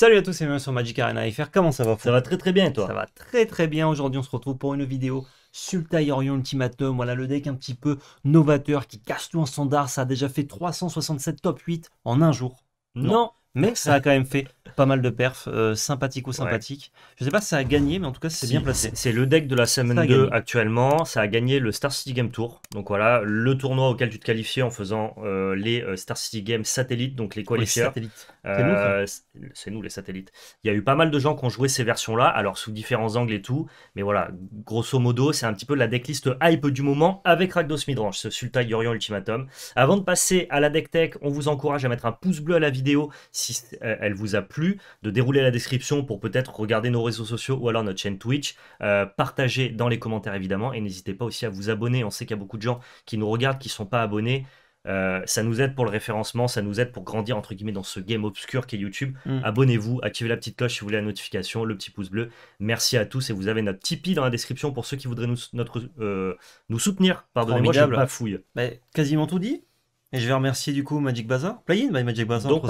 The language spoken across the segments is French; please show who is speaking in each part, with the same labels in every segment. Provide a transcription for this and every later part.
Speaker 1: Salut à tous et bienvenue sur Magic Arena FR, comment ça va Ça va très très bien et toi Ça va très très bien, aujourd'hui on se retrouve pour une vidéo Sultai Orion Ultimatum, voilà le deck un petit peu novateur qui casse tout en standard, ça a déjà fait 367 top 8 en un jour. non mais ça a quand même fait pas mal de perfs, euh, sympathique ou sympathique Je Je sais pas si ça a gagné, mais en tout cas, c'est bien placé. C'est le deck de la semaine 2 actuellement. Ça a gagné le Star City Game Tour. Donc voilà, le tournoi auquel tu te qualifiais en faisant euh, les euh, Star City Games satellites, donc les qualifiers. c'est nous, les satellites. Il y a eu pas mal de gens qui ont joué ces versions-là, alors sous différents angles et tout. Mais voilà, grosso modo, c'est un petit peu la decklist hype du moment avec ragdos Midrange, ce Sultai Yorion Ultimatum. Avant de passer à la deck tech, on vous encourage à mettre un pouce bleu à la vidéo si elle vous a plu, de dérouler la description pour peut-être regarder nos réseaux sociaux ou alors notre chaîne Twitch. Euh, partagez dans les commentaires évidemment et n'hésitez pas aussi à vous abonner. On sait qu'il y a beaucoup de gens qui nous regardent qui ne sont pas abonnés. Euh, ça nous aide pour le référencement, ça nous aide pour grandir entre guillemets dans ce game obscur qu'est YouTube. Mm. Abonnez-vous, activez la petite cloche si vous voulez la notification, le petit pouce bleu. Merci à tous et vous avez notre Tipeee dans la description pour ceux qui voudraient nous, notre, euh, nous soutenir. Pardonnez-moi, je pas fouille. Mais quasiment tout dit. Et je vais remercier du coup Magic Bazaar, Play-in by Magic Bazaar, donc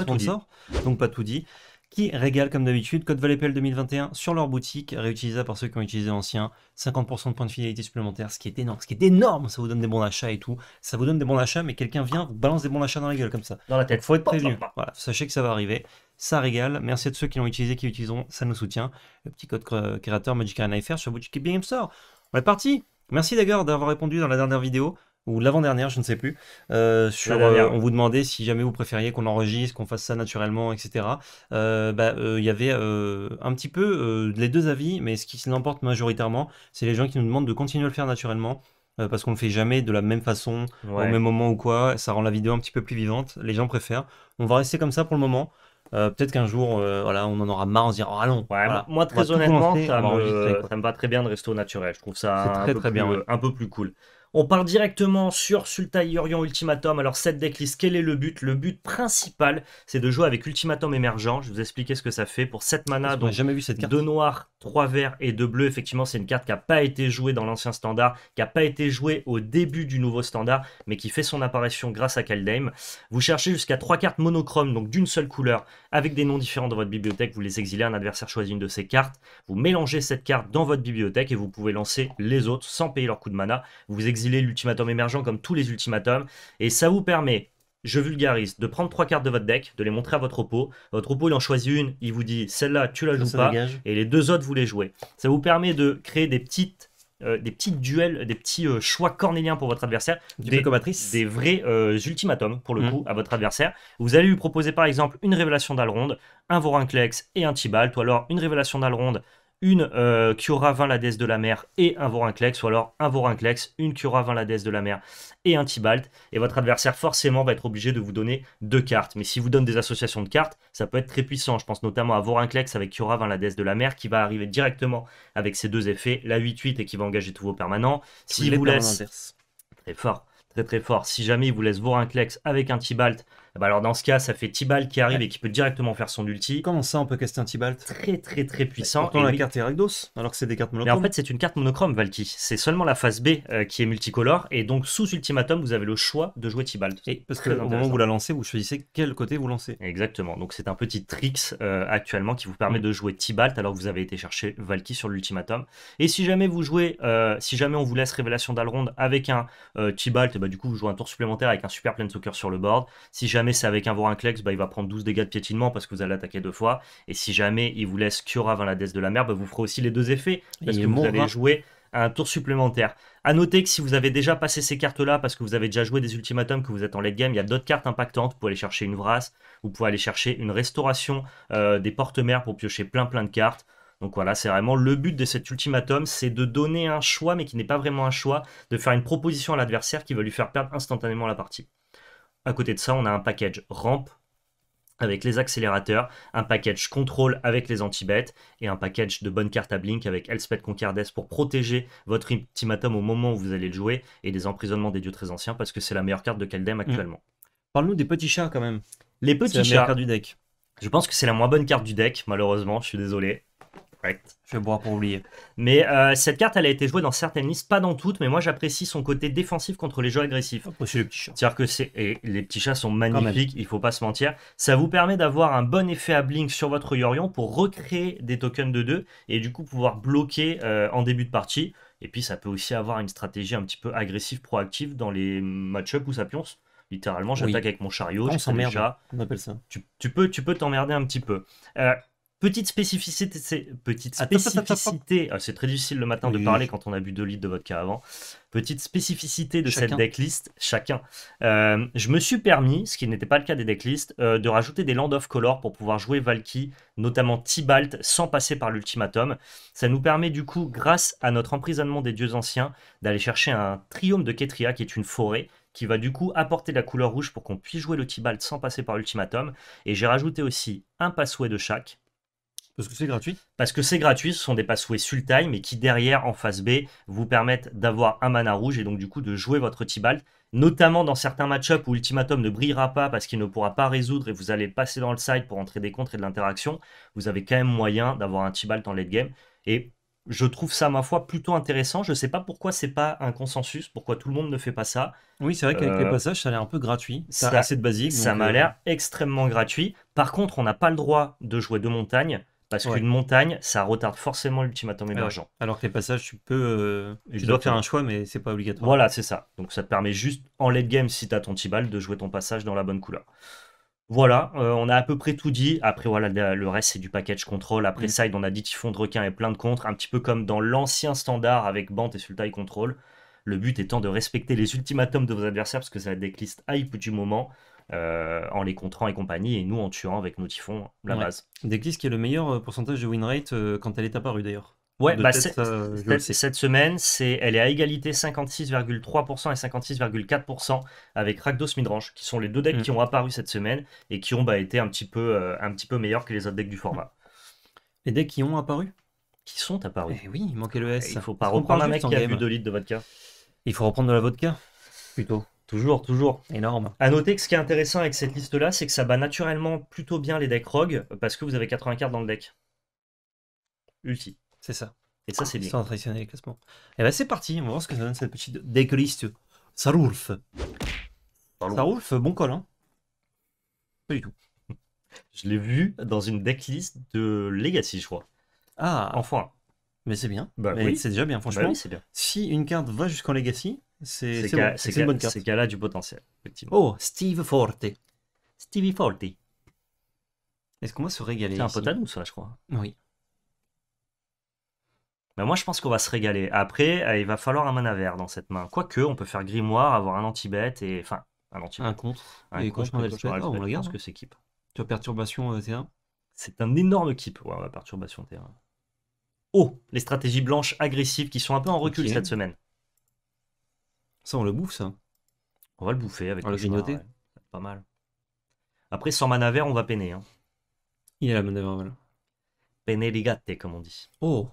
Speaker 1: donc pas tout dit, qui régale comme d'habitude code ValetPL 2021 sur leur boutique, réutilisable par ceux qui ont utilisé l'ancien, 50% de points de fidélité supplémentaires, ce qui est énorme, ce qui est énorme, ça vous donne des bons d'achat et tout, ça vous donne des bons d'achat, mais quelqu'un vient, vous balance des bons d'achat dans la gueule comme ça. Dans la tête. il faut être prévenu. Voilà, sachez que ça va arriver ça régale. Merci à tous ceux qui l'ont utilisé, qui l'utiliseront, ça nous soutient. Le petit code créateur Magic Arena FR sur Boutique Game Store. On est parti Merci d'ailleurs d'avoir répondu dans la dernière vidéo ou l'avant-dernière, je ne sais plus. Euh, euh, on vous demandait si jamais vous préfériez qu'on enregistre, qu'on fasse ça naturellement, etc. il euh, bah, y avait un petit peu les deux avis, mais ce qui l'emporte majoritairement, c'est les gens qui nous demandent de continuer à le faire naturellement. Parce qu'on ne le fait jamais de la même façon, au même moment ou quoi, ça rend la vidéo un petit peu plus vivante, les gens préfèrent. On va rester comme ça pour le moment. peut-être qu'un jour, voilà, on en aura marre, on se dira, ah Moi, très honnêtement, ça me, va très bien de rester au naturel. Je trouve ça très, très bien, un peu plus cool. On part directement sur Sultai Yorion Ultimatum. Alors cette decklist, quel est le but Le but principal, c'est de jouer avec Ultimatum émergent. Je vous expliquer ce que ça fait. Pour 7 mana, donc jamais vu cette carte. 2 noirs, trois verts et 2 bleus. Effectivement, c'est une carte qui n'a pas été jouée dans l'ancien standard, qui n'a pas été jouée au début du nouveau standard, mais qui fait son apparition grâce à Kaldheim. Vous cherchez jusqu'à trois cartes monochrome, donc d'une seule couleur, avec des noms différents dans votre bibliothèque. Vous les exilez, un adversaire choisit une de ces cartes. Vous mélangez cette carte dans votre bibliothèque et vous pouvez lancer les autres sans payer leur coût de mana. Vous l'ultimatum émergent, comme tous les ultimatums. Et ça vous permet, je vulgarise, de prendre trois cartes de votre deck, de les montrer à votre oppo. Votre oppo, il en choisit une, il vous dit celle-là, tu la joues pas, et les deux autres, vous les jouez. Ça vous permet de créer des petites euh, des petits duels, des petits euh, choix cornéliens pour votre adversaire, des, des vrais euh, ultimatums pour le mm. coup à votre adversaire. Vous allez lui proposer par exemple une révélation d'Alronde, un Vorinclex et un Tibalt, ou alors une révélation d'Alronde, une qui euh, 20 la déesse de la mer et un Vorinclex, ou alors un Vorinclex, une Cura 20 la déesse de la mer et un Tibalt, et votre adversaire forcément va être obligé de vous donner deux cartes. Mais si vous donne des associations de cartes, ça peut être très puissant. Je pense notamment à Vorinclex avec Cura 20 la déesse de la mer qui va arriver directement avec ses deux effets, la 8-8 et qui va engager tous vos permanents. S'il vous laisse... Très fort, très très fort. Si jamais il vous laisse Vorinclex avec un Tibalt, bah, alors dans ce cas, ça fait Tibalt qui arrive et qui peut directement faire son ulti. Comment ça, on peut caster un Tibalt Très très très bah, puissant. Pourtant la carte est alors que c'est des cartes monochromes. Mais en fait, c'est une carte monochrome, Valky. C'est seulement la phase B euh, qui est multicolore et donc sous ultimatum, vous avez le choix de jouer Tibalt. Et parce que au moment où vous la lancez, vous choisissez quel côté vous lancez. Exactement. Donc c'est un petit tricks euh, actuellement qui vous permet mm. de jouer Tibalt alors que vous avez été chercher Valky sur l'ultimatum. Et si jamais vous jouez, euh, si jamais on vous laisse Révélation d'Alrond avec un Tibalt, bah, du coup vous jouez un tour supplémentaire avec un super Planeswalker sur le board. Si jamais c'est avec un Vorinclex, bah, il va prendre 12 dégâts de piétinement parce que vous allez attaquer deux fois. Et si jamais il vous laisse Kiora avant la déesse de la mer, bah, vous ferez aussi les deux effets parce que vous allez hein. jouer un tour supplémentaire. A noter que si vous avez déjà passé ces cartes-là, parce que vous avez déjà joué des ultimatums, que vous êtes en late game, il y a d'autres cartes impactantes. Vous pouvez aller chercher une vrasse, vous pouvez aller chercher une restauration euh, des portes mères pour piocher plein plein de cartes. Donc voilà, c'est vraiment le but de cet ultimatum, c'est de donner un choix, mais qui n'est pas vraiment un choix, de faire une proposition à l'adversaire qui va lui faire perdre instantanément la partie. À côté de ça, on a un package rampe avec les accélérateurs, un package contrôle avec les anti-bêtes et un package de bonnes cartes à blink avec Elspeth Concardes pour protéger votre ultimatum au moment où vous allez le jouer et des emprisonnements des dieux très anciens parce que c'est la meilleure carte de Kaldem actuellement. Mm. Parle-nous des petits chats quand même. Les petits la chats. du deck. Je pense que c'est la moins bonne carte du deck, malheureusement, je suis désolé. Je Je boire pour oublier. Mais euh, cette carte, elle a été jouée dans certaines listes, pas dans toutes, mais moi j'apprécie son côté défensif contre les jeux agressifs. les petits C'est-à-dire que c'est... Et les petits chats sont magnifiques, il faut pas se mentir. Ça vous permet d'avoir un bon effet à blink sur votre Yorion pour recréer des tokens de 2 et du coup pouvoir bloquer euh, en début de partie. Et puis ça peut aussi avoir une stratégie un petit peu agressive, proactive dans les match-up où ça pionce. Littéralement, j'attaque avec mon chariot, je s'emmerde. On appelle ça. Tu, peux, tu peux t'emmerder un petit peu. Euh, Petite spécificité, c'est petite spécificité. Ah, c'est très difficile le matin de parler quand on a bu 2 litres de vodka avant. Petite spécificité de cette decklist, chacun. Euh, je me suis permis, ce qui n'était pas le cas des decklists, euh, de rajouter des Land of Color pour pouvoir jouer Valky, notamment Tibalt, sans passer par l'ultimatum. Ça nous permet du coup, grâce à notre emprisonnement des dieux anciens, d'aller chercher un triome de Ketria qui est une forêt qui va du coup apporter la couleur rouge pour qu'on puisse jouer le Tibalt sans passer par l'ultimatum. Et j'ai rajouté aussi un passouet de chaque parce que c'est gratuit Parce que c'est gratuit, ce sont des passways time et qui derrière, en phase B, vous permettent d'avoir un mana rouge et donc du coup de jouer votre T-Balt. notamment dans certains match-ups où Ultimatum ne brillera pas parce qu'il ne pourra pas résoudre et vous allez passer dans le side pour entrer des contres et de l'interaction, vous avez quand même moyen d'avoir un T-Balt en late game. Et je trouve ça, ma foi, plutôt intéressant. Je ne sais pas pourquoi c'est pas un consensus, pourquoi tout le monde ne fait pas ça. Oui, c'est vrai qu'avec les euh, passages, ça a l'air un peu gratuit. C'est assez de basique. Ça m'a euh, l'air extrêmement gratuit. Par contre, on n'a pas le droit de jouer de montagne. Parce qu'une montagne, ça retarde forcément l'ultimatum ah émergent. Alors que les passages, tu peux. Euh, tu dois faire un choix, mais c'est pas obligatoire. Voilà, c'est ça. Donc ça te permet juste, en late game, si t'as ton Tibal, de jouer ton passage dans la bonne couleur. Voilà, euh, on a à peu près tout dit. Après, voilà, le reste, c'est du package contrôle. Après mm. side, on a dit typhon de requin et plein de contres. Un petit peu comme dans l'ancien standard avec Bant et Sultai Control. Le but étant de respecter les ultimatums de vos adversaires parce que ça décliste hype du moment. Euh, en les contrant et compagnie, et nous en tuant avec nos typhons la base. D'église qui est le meilleur euh, pourcentage de win rate euh, quand elle est apparue d'ailleurs. Ouais, bah cette, semaine, c'est, elle est à égalité 56,3% et 56,4% avec Rakdos Midrange, qui sont les deux decks qui mm. ont apparu cette semaine et qui ont bah, été un petit, peu, un petit peu meilleurs que les autres decks du format. Les decks qui ont apparu Qui sont apparus. Eh oui, il manquait le S. il faut pas reprendre un mec qui a bu 2 litres de vodka. Il faut reprendre de la vodka, plutôt. Toujours, toujours, énorme. À noter que ce qui est intéressant avec cette liste-là, c'est que ça bat naturellement plutôt bien les decks rogue parce que vous avez 80 cartes dans le deck. Ulti. C'est ça. Et ça, c'est bien. Sans traditionner les classements. Et eh ben, c'est parti, on va voir ce que ça donne cette petite decklist. Sarulf. Sarulf, bon col, hein. Pas du tout. Je l'ai vu dans une decklist de Legacy, je crois. Ah. Enfin. Mais c'est bien. Bah c'est déjà bien, bah franchement. c'est bien. Si une carte va jusqu'en Legacy, c'est bon, une bonne carte. C'est gars-là du potentiel, Oh, Steve Forte. Stevie Forte. Est-ce qu'on va se régaler C'est un pote à nous, ça, je crois. Oui. Bah, moi, je pense qu'on va se régaler. Après, euh, il va falloir un mana vert dans cette main. Quoique, on peut faire grimoire, avoir un anti-bête et. Enfin, un anti Un contre. Un et contre, ah, on regarde. Je hein. que c'est keep. Tu as perturbation euh, t C'est un énorme keep. Ouais, perturbation terrain Oh, les stratégies blanches agressives qui sont un peu en recul cette semaine. Ça, on le bouffe, ça On va le bouffer avec ah, le Pas mal. Après, sans mana vert, on va peiner. Hein. Il a la vert, voilà. Pene ligate, comme on dit. Oh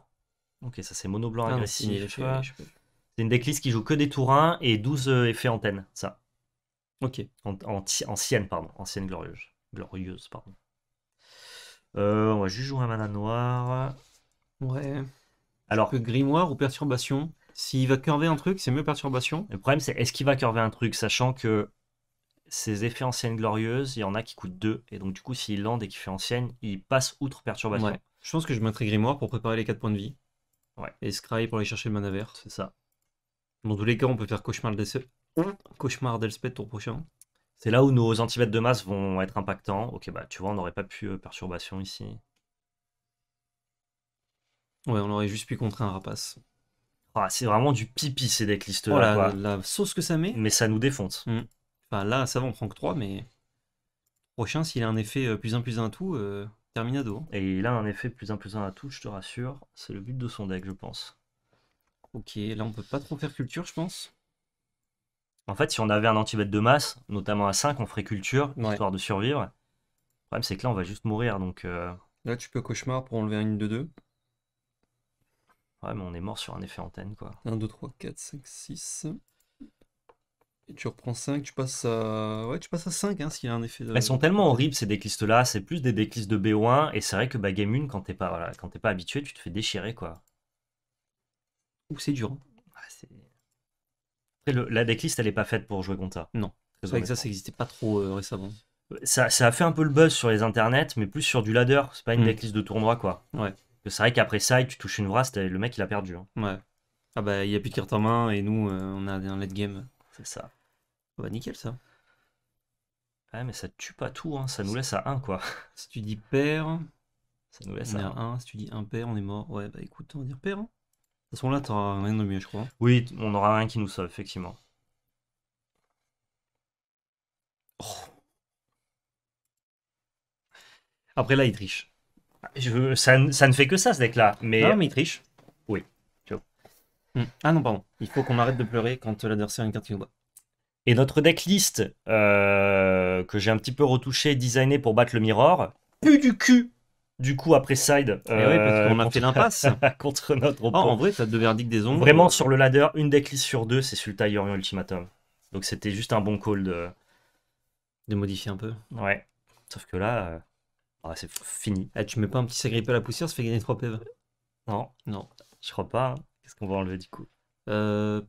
Speaker 1: Ok, ça c'est mono blanc ah, agressif. C'est une decklist qui joue que des tours 1 et 12 euh, effets antennes, ça. Ok. ancienne, pardon. Ancienne glorieuse. Glorieuse, pardon. Euh, on va juste jouer un mana noir. Ouais. Alors, Que grimoire ou perturbation s'il va curver un truc, c'est mieux perturbation. Le problème, c'est est-ce qu'il va curver un truc, sachant que ses effets anciennes glorieuses, il y en a qui coûtent 2. Et donc, du coup, s'il lande et qu'il fait ancienne, il passe outre perturbation. Je pense que je mettrai Grimoire pour préparer les 4 points de vie. Ouais. Et Scry pour aller chercher le mana vert. C'est ça. Dans tous les cas, on peut faire Cauchemar d'Elspeth Cauchemar tour prochain. C'est là où nos antibêtes de masse vont être impactants. Ok, bah tu vois, on n'aurait pas pu euh, perturbation ici. Ouais, on aurait juste pu contrer un rapace. Ah, c'est vraiment du pipi ces decklists oh La, sauce que ça met. Mais ça nous défonce. Mm. Enfin là, ça va, on prend que 3, mais prochain, s'il a un effet euh, plus 1 plus 1 à tout, euh, terminado. Hein. Et il a un effet plus 1 plus 1 à tout, je te rassure. C'est le but de son deck, je pense. Ok, là on peut pas trop faire culture, je pense. En fait, si on avait un anti-bête de masse, notamment à 5, on ferait culture, histoire de survivre. Le problème, c'est que là, on va juste mourir, donc... Euh, là, tu peux cauchemar pour enlever un une de 2. Ouais, mais on est mort sur un effet antenne, quoi. 1, 2, 3, 4, 5, 6. Et tu reprends 5, tu passes à, ouais, tu passes à 5 hein, s'il y a un effet Elles sont tellement horribles ces déclistes là c'est plus des déclistes de BO1, et c'est vrai que bah, Game 1, quand t'es pas, voilà, pas habitué, tu te fais déchirer, quoi. Ou c'est dur. Hein. Ah, la décliste, elle est pas faite pour jouer contre ça. Non. C'est vrai que ça, ça n'existait pas trop euh, récemment. Ça, a fait un peu le buzz sur les internets, mais plus sur du ladder. C'est pas une hmm. décliste de tournoi, quoi. Ouais. C'est vrai qu'après ça, tu touches une et le mec il a perdu. Hein. Ouais. Ah bah il n'y a plus de carte en main et nous euh, on a un late game. C'est ça. Bah nickel ça. Ouais mais ça tue pas tout, hein. ça nous laisse à 1 quoi. Si tu dis père, ça nous laisse à 1. Si tu dis père, on est mort. Ouais bah écoute, on va dire père. Hein. De toute façon là t'auras rien de mieux je crois. Oui, on aura un qui nous sauve, effectivement. Oh. Après là il triche ça, ne fait que ça, ce deck-là. Mais... Non, mais il triche. Oui. Hmm. Ah non, pardon. Il faut qu'on arrête de pleurer quand l'adversaire a une carte qui Et notre deck list, euh, que j'ai un petit peu retouché, designé pour battre le Mirror, plus du cul du coup après side. Euh, oui, parce euh, qu'on a fait l'impasse contre notre oh, en vrai, ça devait verdict des ombres. Vraiment, sur le ladder, une decklist sur deux, c'est Sulta Orion Ultimatum. Donc c'était juste un bon call de. De modifier un peu. Ouais. Sauf que là. Euh, ah, c'est fini. Eh, tu mets pas un petit s'agripper à la poussière, ça fait gagner 3 PV Non, non, je crois pas. Qu'est-ce qu'on va enlever du coup euh...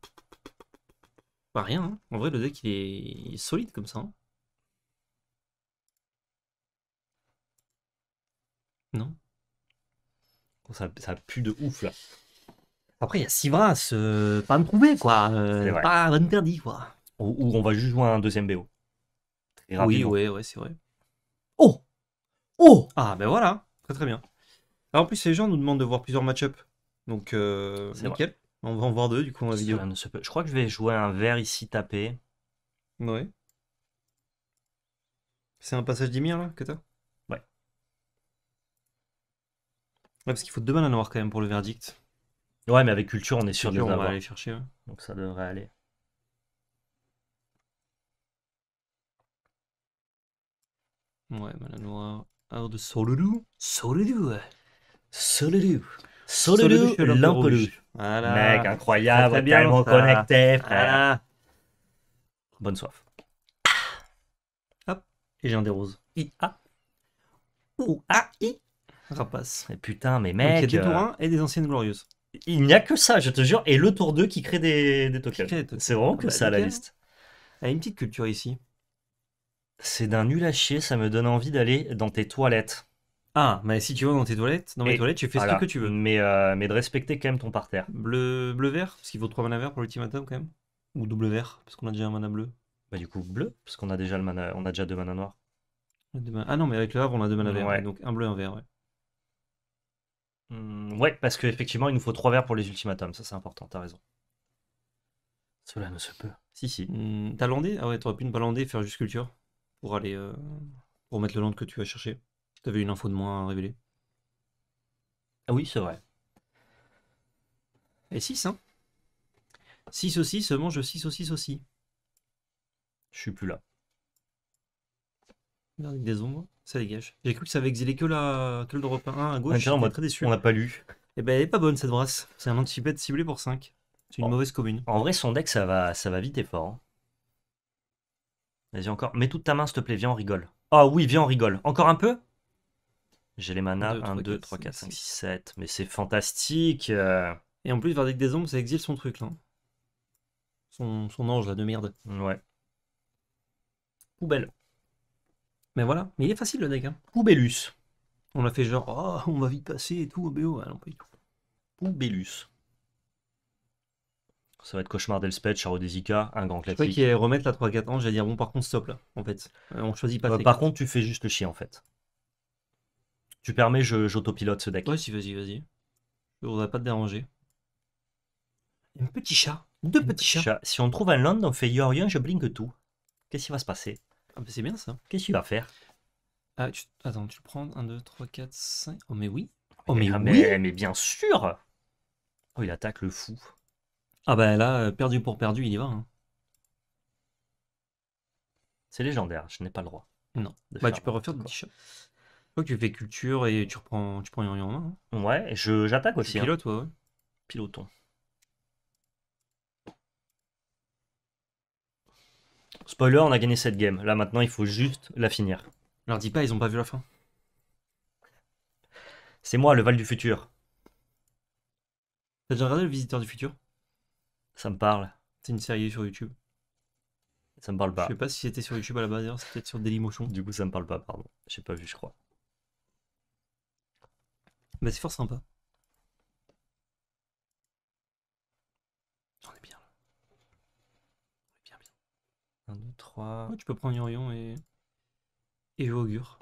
Speaker 1: Bah rien, hein. en vrai le deck il est, solide comme ça. Hein. Non ça, ça, pue de ouf là. Après il y a Sivras, euh, pas me prouver quoi, euh, pas interdit quoi. Ou, on va juste jouer un deuxième BO. Très oui, ouais, ouais, c'est vrai. Oh Oh Ah ben voilà, très très bien. Ah, en plus, les gens nous demandent de voir plusieurs match-up. Donc, euh, On va en voir deux, du coup, en la vidéo. Je crois que je vais jouer un verre ici tapé. Ouais. C'est un passage d'Imir là, que t'as Ouais. Ouais, parce qu'il faut deux à quand même, pour le verdict. Ouais, mais avec culture, on est sûr de on va aller chercher. Hein. Donc ça devrait aller. Ouais, mal alors de Solulu. Solulu. Solulu. Solulu, l'Impolu. Mec, incroyable, tellement connecté. Voilà. Bonne soif. Ah. Hop, et j'ai un des roses. I A. Ou A I. Rapace. Et putain, mais mec. il y a des tours euh, et des anciennes glorieuses. Il n'y a que ça, je te jure, et le tour 2 qui crée des, des tokens. C'est vraiment ah que bah, ça la liste. Il y a une petite culture ici. C'est d'un nul à chier, ça me donne envie d'aller dans tes toilettes. Ah, mais si tu vas dans tes toilettes, dans mes toilettes, tu fais ce que tu veux. Mais, euh, mais de respecter quand même ton parterre. Bleu, bleu vert, parce qu'il faut 3 mana verts pour l'ultimatum quand même. Ou double vert, parce qu'on a déjà un mana bleu. Bah du coup bleu, parce qu'on a déjà le mana, on a déjà deux manas noirs. Ah non, mais avec le havre, on a deux mana verts, donc un bleu, un vert, ouais. Mmh, ouais, parce qu'effectivement, il nous faut trois verts pour les ultimatums, ça c'est important, t'as raison. Cela ne se peut. Si, si. Mmh, t'as landé Ah ouais, t'aurais pu ne pas faire juste culture pour aller euh, pour mettre le land que tu as cherché. Tu avais une info de moins à révéler. Ah oui, c'est vrai. Et 6, hein 6 aussi se mange 6 aussi aussi. Je suis plus là. Avec des ombres, ça dégage. J'ai cru que ça avait exilé que, la... que le drop 1 à gauche. Ah, on très déçu. On n'a pas lu. Et eh ben elle est pas bonne cette brasse. C'est un anti ciblé pour 5. C'est une oh. mauvaise commune. En vrai, son deck, ça va, ça va vite et fort. Hein. Vas-y encore. Mets toute ta main, s'il te plaît. Viens, on rigole. Ah oui, viens, on rigole. Encore un peu J'ai les manas. 1, 2, 3, 4, 5, 6, 7. Mais c'est fantastique. Euh. Et en plus, Verdict des Ombres, ça exile son truc, là. Son, ange, là, de merde. Ouais. Poubelle. Mais voilà. Mais il est facile, le deck. Hein. Poubellus. On a fait genre, oh, on va vite passer et tout, BO. Ah pas tout. Poubellus ça va être Cauchemar d'Elspeth, Charo Desika, un grand classique. y qui remettre la 3-4 ans, j'allais dire, bon, par contre, stop là, en fait. Euh, on choisit pas. Euh, par contre, tu fais juste le chien, en fait. Tu permets, j'autopilote ce deck. Ouais, si, vas-y, vas-y. On va pas te déranger. Un petit chat. Deux petits, chats. Si on trouve un land, on fait Yorion, je blink tout. Qu'est-ce qui va se passer ah, C'est bien ça. Qu'est-ce qu'il va faire ah, Attends, tu prends 1, 2, 3, 4, 5. Oh, mais oui. Oh, mais, mais, mais bien sûr Oh, il attaque le fou. Ah bah là, euh, perdu pour perdu, il y va. Hein. C'est légendaire, je n'ai pas le droit. Non. Bah tu peux refaire des petits tu fais culture et tu reprends, tu prends rien en main. Hein. Ouais, je- j'attaque aussi. hein. Piloton. Spoiler, on a gagné cette game. Là maintenant, il faut juste la finir. Leur dis pas, ils ont pas vu la fin. C'est moi, le Val du Futur. T'as déjà regardé le Visiteur du Futur ça me parle. C'est une série sur YouTube. Ça me parle pas. Je sais pas si c'était sur YouTube à la base, hein, c'était peut-être sur Dailymotion. Du coup, ça me parle pas, pardon. J'ai pas vu, je crois. Mais bah, c'est fort sympa. On est bien là. On est bien, bien. 1, 2, 3. tu peux prendre Yorion et. Et augure.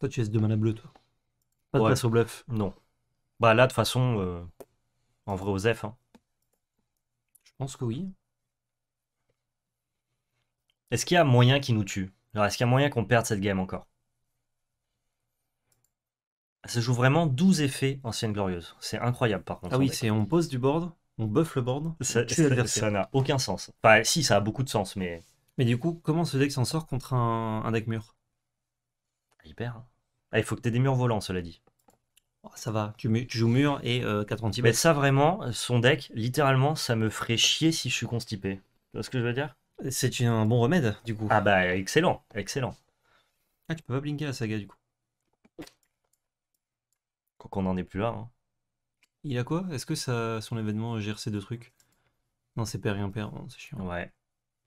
Speaker 1: Toi, tu laisses deux mana bleues, toi. Pas de place au bluff. Non. Bah, là, de toute façon, euh, en vrai, aux F, hein. Je pense que oui. Est-ce qu'il y a moyen qu'il nous tue est-ce qu'il y a moyen qu'on perde cette game encore Ça joue vraiment 12 effets anciennes Glorieuse. C'est incroyable, par contre. Ah oui, c'est on pose du board, on buff le board. Ça n'a aucun sens. Bah si, ça a beaucoup de sens, mais... Mais du coup, comment ce deck s'en sort contre un, deck mur ah, Il perd. Hein. Ah, il faut que tu aies des murs volants, cela dit. Oh, ça va, tu, joues mur et 4 euh, Mais Ça vraiment, son deck, littéralement, ça me ferait chier si je suis constipé. Tu vois ce que je veux dire C'est un bon remède, du coup. Ah bah, excellent, excellent. Ah, tu peux pas blinker la saga, du coup. Quoi qu'on en est plus là. Hein. Il a quoi Est-ce que ça, son événement euh, gère ces deux trucs Non, c'est père rien père, hein, c'est chiant. Ouais.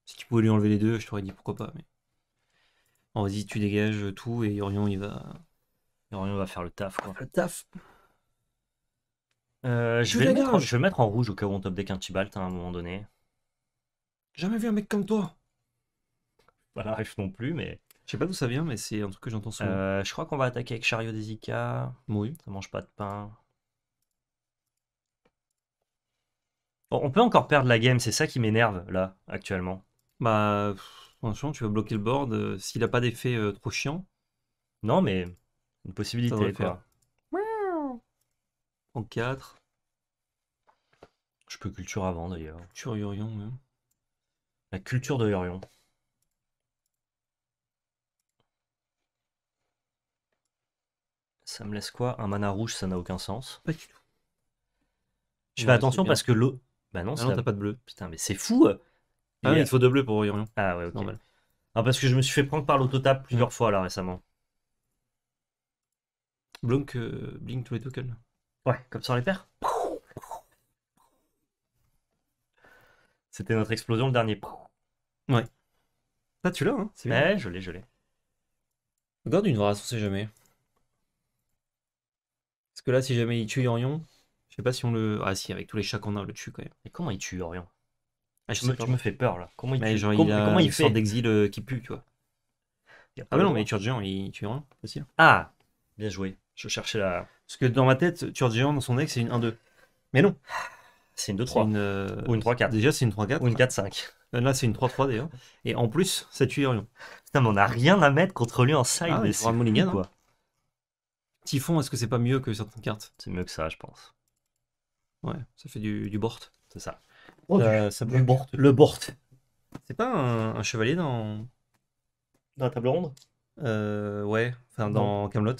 Speaker 1: Si tu pouvais lui enlever les deux, je t'aurais dit pourquoi pas. Mais... vas-y, tu dégages tout et Orion, il va on va faire le taf. Le taf. Euh, je, vais le mettre en, rouge au cas où on top deck un Tibalt hein, à un moment donné. Jamais vu un mec comme toi. Pas voilà, l'arrive non plus, mais. Je sais pas d'où ça vient, mais c'est un truc que j'entends souvent. Euh, je crois qu'on va attaquer avec Chariot des Ika. Oui. Ça mange pas de pain. on peut encore perdre la game, c'est ça qui m'énerve là, actuellement. Bah, attention, tu vas bloquer le board. Euh, s'il a pas d'effet trop chiant. Non, mais une possibilité, En 4. Je peux culture avant, d'ailleurs. Culture La culture de Yorion. Ça me laisse quoi Un mana rouge, ça n'a aucun sens. Pas Je fais attention parce que l'eau. Bah non, ah c'est. t'as pas de bleu. Putain, mais c'est fou euh. ah, il faut deux bleus pour Yorion. Ah ouais, ah, parce que je me suis fait prendre par l'autotap plusieurs fois là récemment. Euh, Blink, Blink tous les tokens. Ouais, comme sur les terres. C'était notre explosion, le dernier. Ouais. Ça ah, tu l'as, hein Ouais, je l'ai, je l'ai. Regarde une race, on sait jamais. Parce que là, si jamais il tue Orion, je sais pas si on le. Ah, si, avec tous les chats qu'on a, on le tue quand même. Mais comment il tue Orion ah, je tu, me, fais peur là. Comment il tue genre, il d'exil euh, qui pue, tu vois. Ah, mais non, mais Orion, il tue Orion, facile. Ah, bien joué. Je cherchais la. Parce que dans ma tête, Turgeon dans son deck, c'est une 1-2. Mais non C'est une 2-3. Euh, Ou une 3-4. Déjà, c'est une 3-4. Ou une 4-5. Euh, là, c'est une 3-3 d'ailleurs. Et en plus, ça tue Putain, mais on n'a rien à mettre contre lui en side. Ah, mais c'est quoi. Hein. Typhon, est-ce que c'est pas mieux que certaines cartes C'est mieux que ça, je pense. Ouais, ça fait du, du bort. C'est ça. euh, Le bort. C'est pas un, chevalier dans. Dans la table ronde euh, Ouais, enfin dans Camelot.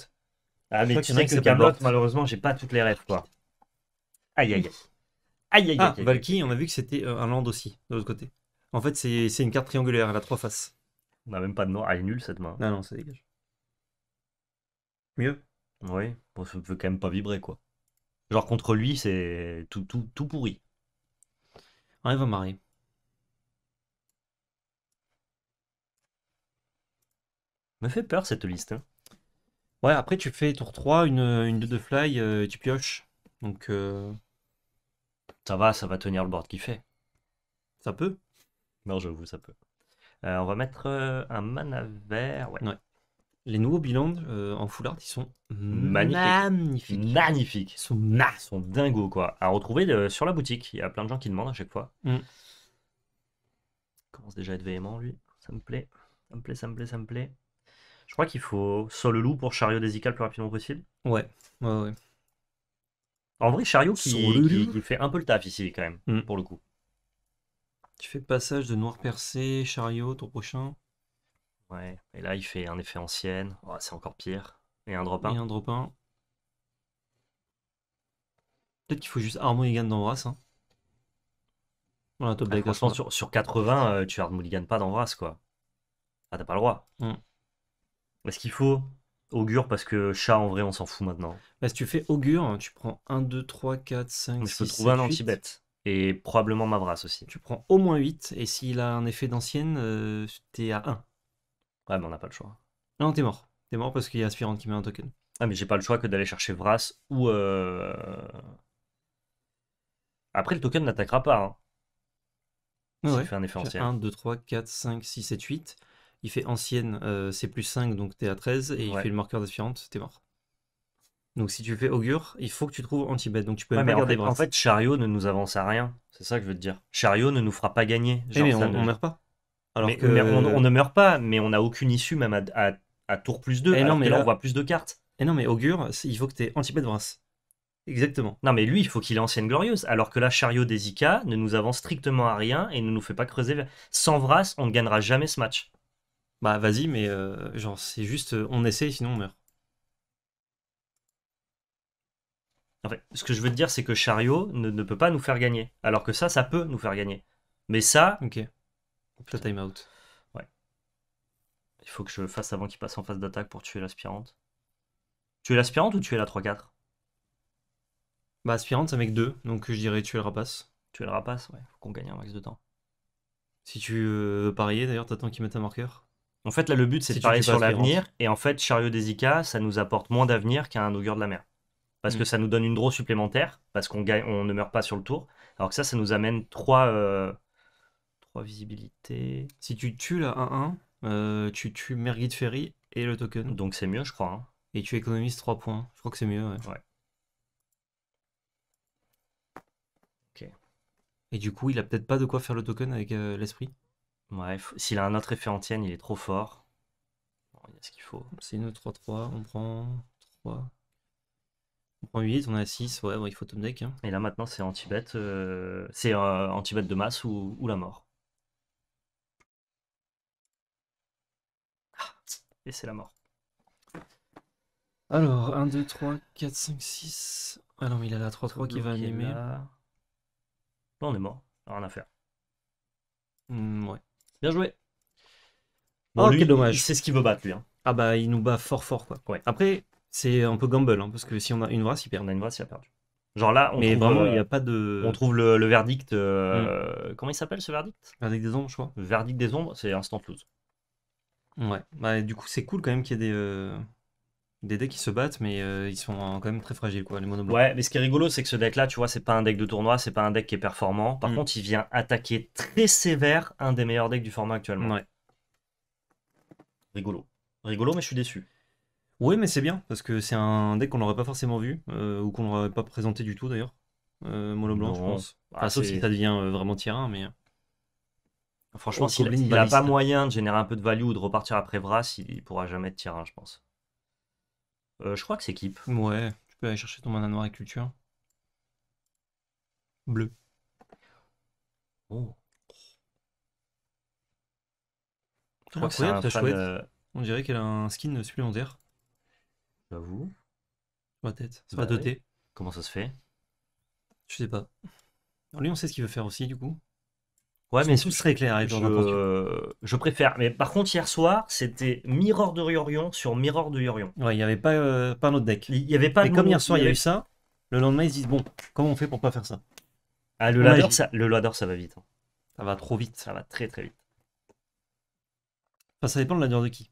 Speaker 1: Ah, mais tu sais que Camelot, malheureusement, j'ai pas toutes les rêves, quoi. Aïe, aïe, aïe. Aïe, ah, Valky, on a vu que c'était euh, un land aussi, de l'autre côté. En fait, c'est une carte triangulaire, elle a trois faces. On a même pas de noir, ah, elle est nulle cette main. Non, non, ça dégage. Mieux Oui, bon, ça peut quand même pas vibrer, quoi. Genre contre lui, c'est tout, tout, tout pourri. On va marrer. Me fait peur cette liste. Hein. Ouais, après tu fais tour 3, une, une 2 de fly, euh, et tu pioches. Donc euh, Ça va, ça va tenir le board qui fait. ça peut. Non, j'avoue, ça peut. Euh, on va mettre un mana vert. Ouais. Les nouveaux bilans en foulard ils sont Magnifiques. magnifiques. Magnifique. Ils sont, sont dingos, quoi. À retrouver sur la boutique. Il y a plein de gens qui demandent à chaque fois. Il mm. Commence déjà à être véhément, lui. Ça me plaît. Ça me plaît, ça me plaît, ça me plaît. Je crois qu'il faut Sol le loup pour chariot icales le plus rapidement possible. Ouais, ouais, ouais. En vrai, chariot qui, fait un peu le taf ici, quand même, mm. pour le coup. Tu fais passage de noir percé, chariot, ton prochain. Ouais, et là, il fait un effet ancienne. Oh, c'est encore pire. Et un drop 1. Et un Peut-être qu'il faut juste Armand Mulligan Hein. top ah, sur, sur, 80, euh, tu as Mulligan pas d'Embrasse, quoi. Ah, t'as pas le droit. Mm. Est-ce qu'il faut augure parce que chat, en vrai, on s'en fout maintenant Bah, si tu fais augure, tu prends 1, 2, 3, 4, 5, 7, 6. Je peux trouver un anti-bête. Et probablement ma Mavras aussi. Tu prends au moins 8, et s'il a un effet d'ancienne, euh, t'es à 1. Ouais, mais on n'a pas le choix. Non, t'es mort. T'es mort parce qu'il y a Aspirante qui met un token. Ah, mais j'ai pas le choix que d'aller chercher Vras ou. Euh... Après, le token n'attaquera pas. Hein. Ah ouais. un effet 1, 2, 3, 4, 5, 6, 7, 8 il fait ancienne, euh, c'est plus 5, donc t'es à 13, et il fait le marqueur d'aspirante, t'es mort. Donc si tu fais augure, il faut que tu trouves anti-bet, donc tu peux même garder En fait, chariot ne nous avance à rien, c'est ça que je veux te dire. Chariot ne nous fera pas gagner. Eh, on, ne... meurt pas. Alors on, ne meurt pas, mais on n'a aucune issue même à, tour plus 2, et eh, non, mais là, on voit plus de cartes. Et eh, non, mais augure, il faut que t'aies anti-bet brass. Exactement. Non, mais lui, il faut qu'il ait ancienne glorieuse. Alors que là, chariot des Ika ne nous avance strictement à rien et ne nous fait pas creuser. Sans Vras, on ne gagnera jamais ce match. Bah vas-y, mais euh, genre c'est juste euh, on essaie, sinon on meurt. En fait, ce que je veux te dire, c'est que Chariot ne, peut pas nous faire gagner. Alors que ça, ça peut nous faire gagner. Mais ça. Ok. time out. Ouais. Il faut que je le fasse avant qu'il passe en phase d'attaque pour tuer l'aspirante. Tu es l'aspirante ou tu es la 3-4 Bah, aspirante, ça met que 2. Donc je dirais tuer le rapace. Tuer le rapace, ouais. Faut qu'on gagne un max de temps. Si tu euh, pariais d'ailleurs, t'attends qu'il mette un marqueur. En fait, là, le but, c'est de parler sur l'avenir. Et en fait, Chariot des ça nous apporte moins d'avenir qu'un augure de la mer. Parce que mm. ça nous donne une draw supplémentaire, parce qu'on ne meurt pas sur le tour. Alors que ça, ça nous amène 3, euh, visibilités. Si tu tues la 1-1, euh, tu tues merguide Ferry et le token. Donc c'est mieux, je crois. Hein. Et tu économises 3 points. Je crois que c'est mieux. Ouais. Ok. Et du coup, il a peut-être pas de quoi faire le token avec euh, l'esprit Ouais, s'il a un autre effet en il est trop fort. il y a ce qu'il faut. C'est une 3-3, on prend 3. On prend 8, on a 6, ouais, il faut top deck. Hein. Et là maintenant, c'est anti-bet. Euh, c'est euh, anti-bet de masse ou, la mort. Ah, et c'est la mort. Alors, 1, 2, 3, 4, 5, 6. Ah non, mais il a la 3-3 qui va animer. Là. on est mort. Rien à faire. Mmh, ouais. Bien joué. oh, quel dommage. C'est ce qu'il veut battre, lui. Hein. Ah bah, il nous bat fort, fort, quoi. Après, c'est un peu gamble, hein, parce que si on a une vraie, s'il perd. On a une vraie, s'il a perdu. Genre là, on trouve, euh, a pas de. On trouve le, verdict. Euh, hmm. Comment il s'appelle ce verdict Verdict des ombres, je crois. Verdict des ombres, c'est instant lose. Ouais. Bah, du coup, c'est cool quand même qu'il y ait des. Euh, des decks qui se battent, mais euh, ils sont euh, quand même très fragiles, quoi, les monoblocs. Ouais, mais ce qui est rigolo, c'est que ce deck-là, tu vois, c'est pas un deck de tournoi, c'est pas un deck qui est performant. Par mm. contre, il vient attaquer très sévère un des meilleurs decks du format actuellement. Ouais. Rigolo. Rigolo, mais je suis déçu. Oui, mais c'est bien, parce que c'est un deck qu'on n'aurait pas forcément vu, euh, ou qu'on n'aurait pas présenté du tout d'ailleurs. Euh, monoblanc, je pense. Bah, sauf si ça devient vraiment 1, mais. Franchement, oh, s'il n'a pas moyen de générer un peu de value ou de repartir après Vras, il, pourra jamais être 1, je pense. Euh, je crois que c'est Keep. Ouais, tu peux aller chercher ton mana noir et culture. Bleu. Oh. Je crois ah, que c'est euh, On dirait qu'elle a un skin supplémentaire. J'avoue. vous. la tête. C'est pas doté. Comment ça se fait Je sais pas. Alors lui, on sait ce qu'il veut faire aussi, du coup. Ouais, mais tout serait clair. Je... je préfère. Mais par contre, hier soir, c'était Mirror de Riorion sur Mirror de Yorion. Ouais, il n'y avait pas, euh, pas un autre deck. Il y avait pas. Et comme hier soir, il y, a eu ça. Le lendemain, ils se disent bon, comment on fait pour pas faire ça Ah, le ladder, ça, le ça va vite. Hein. Ça va trop vite. Ça va très très vite. ça dépend de l'Adore de qui.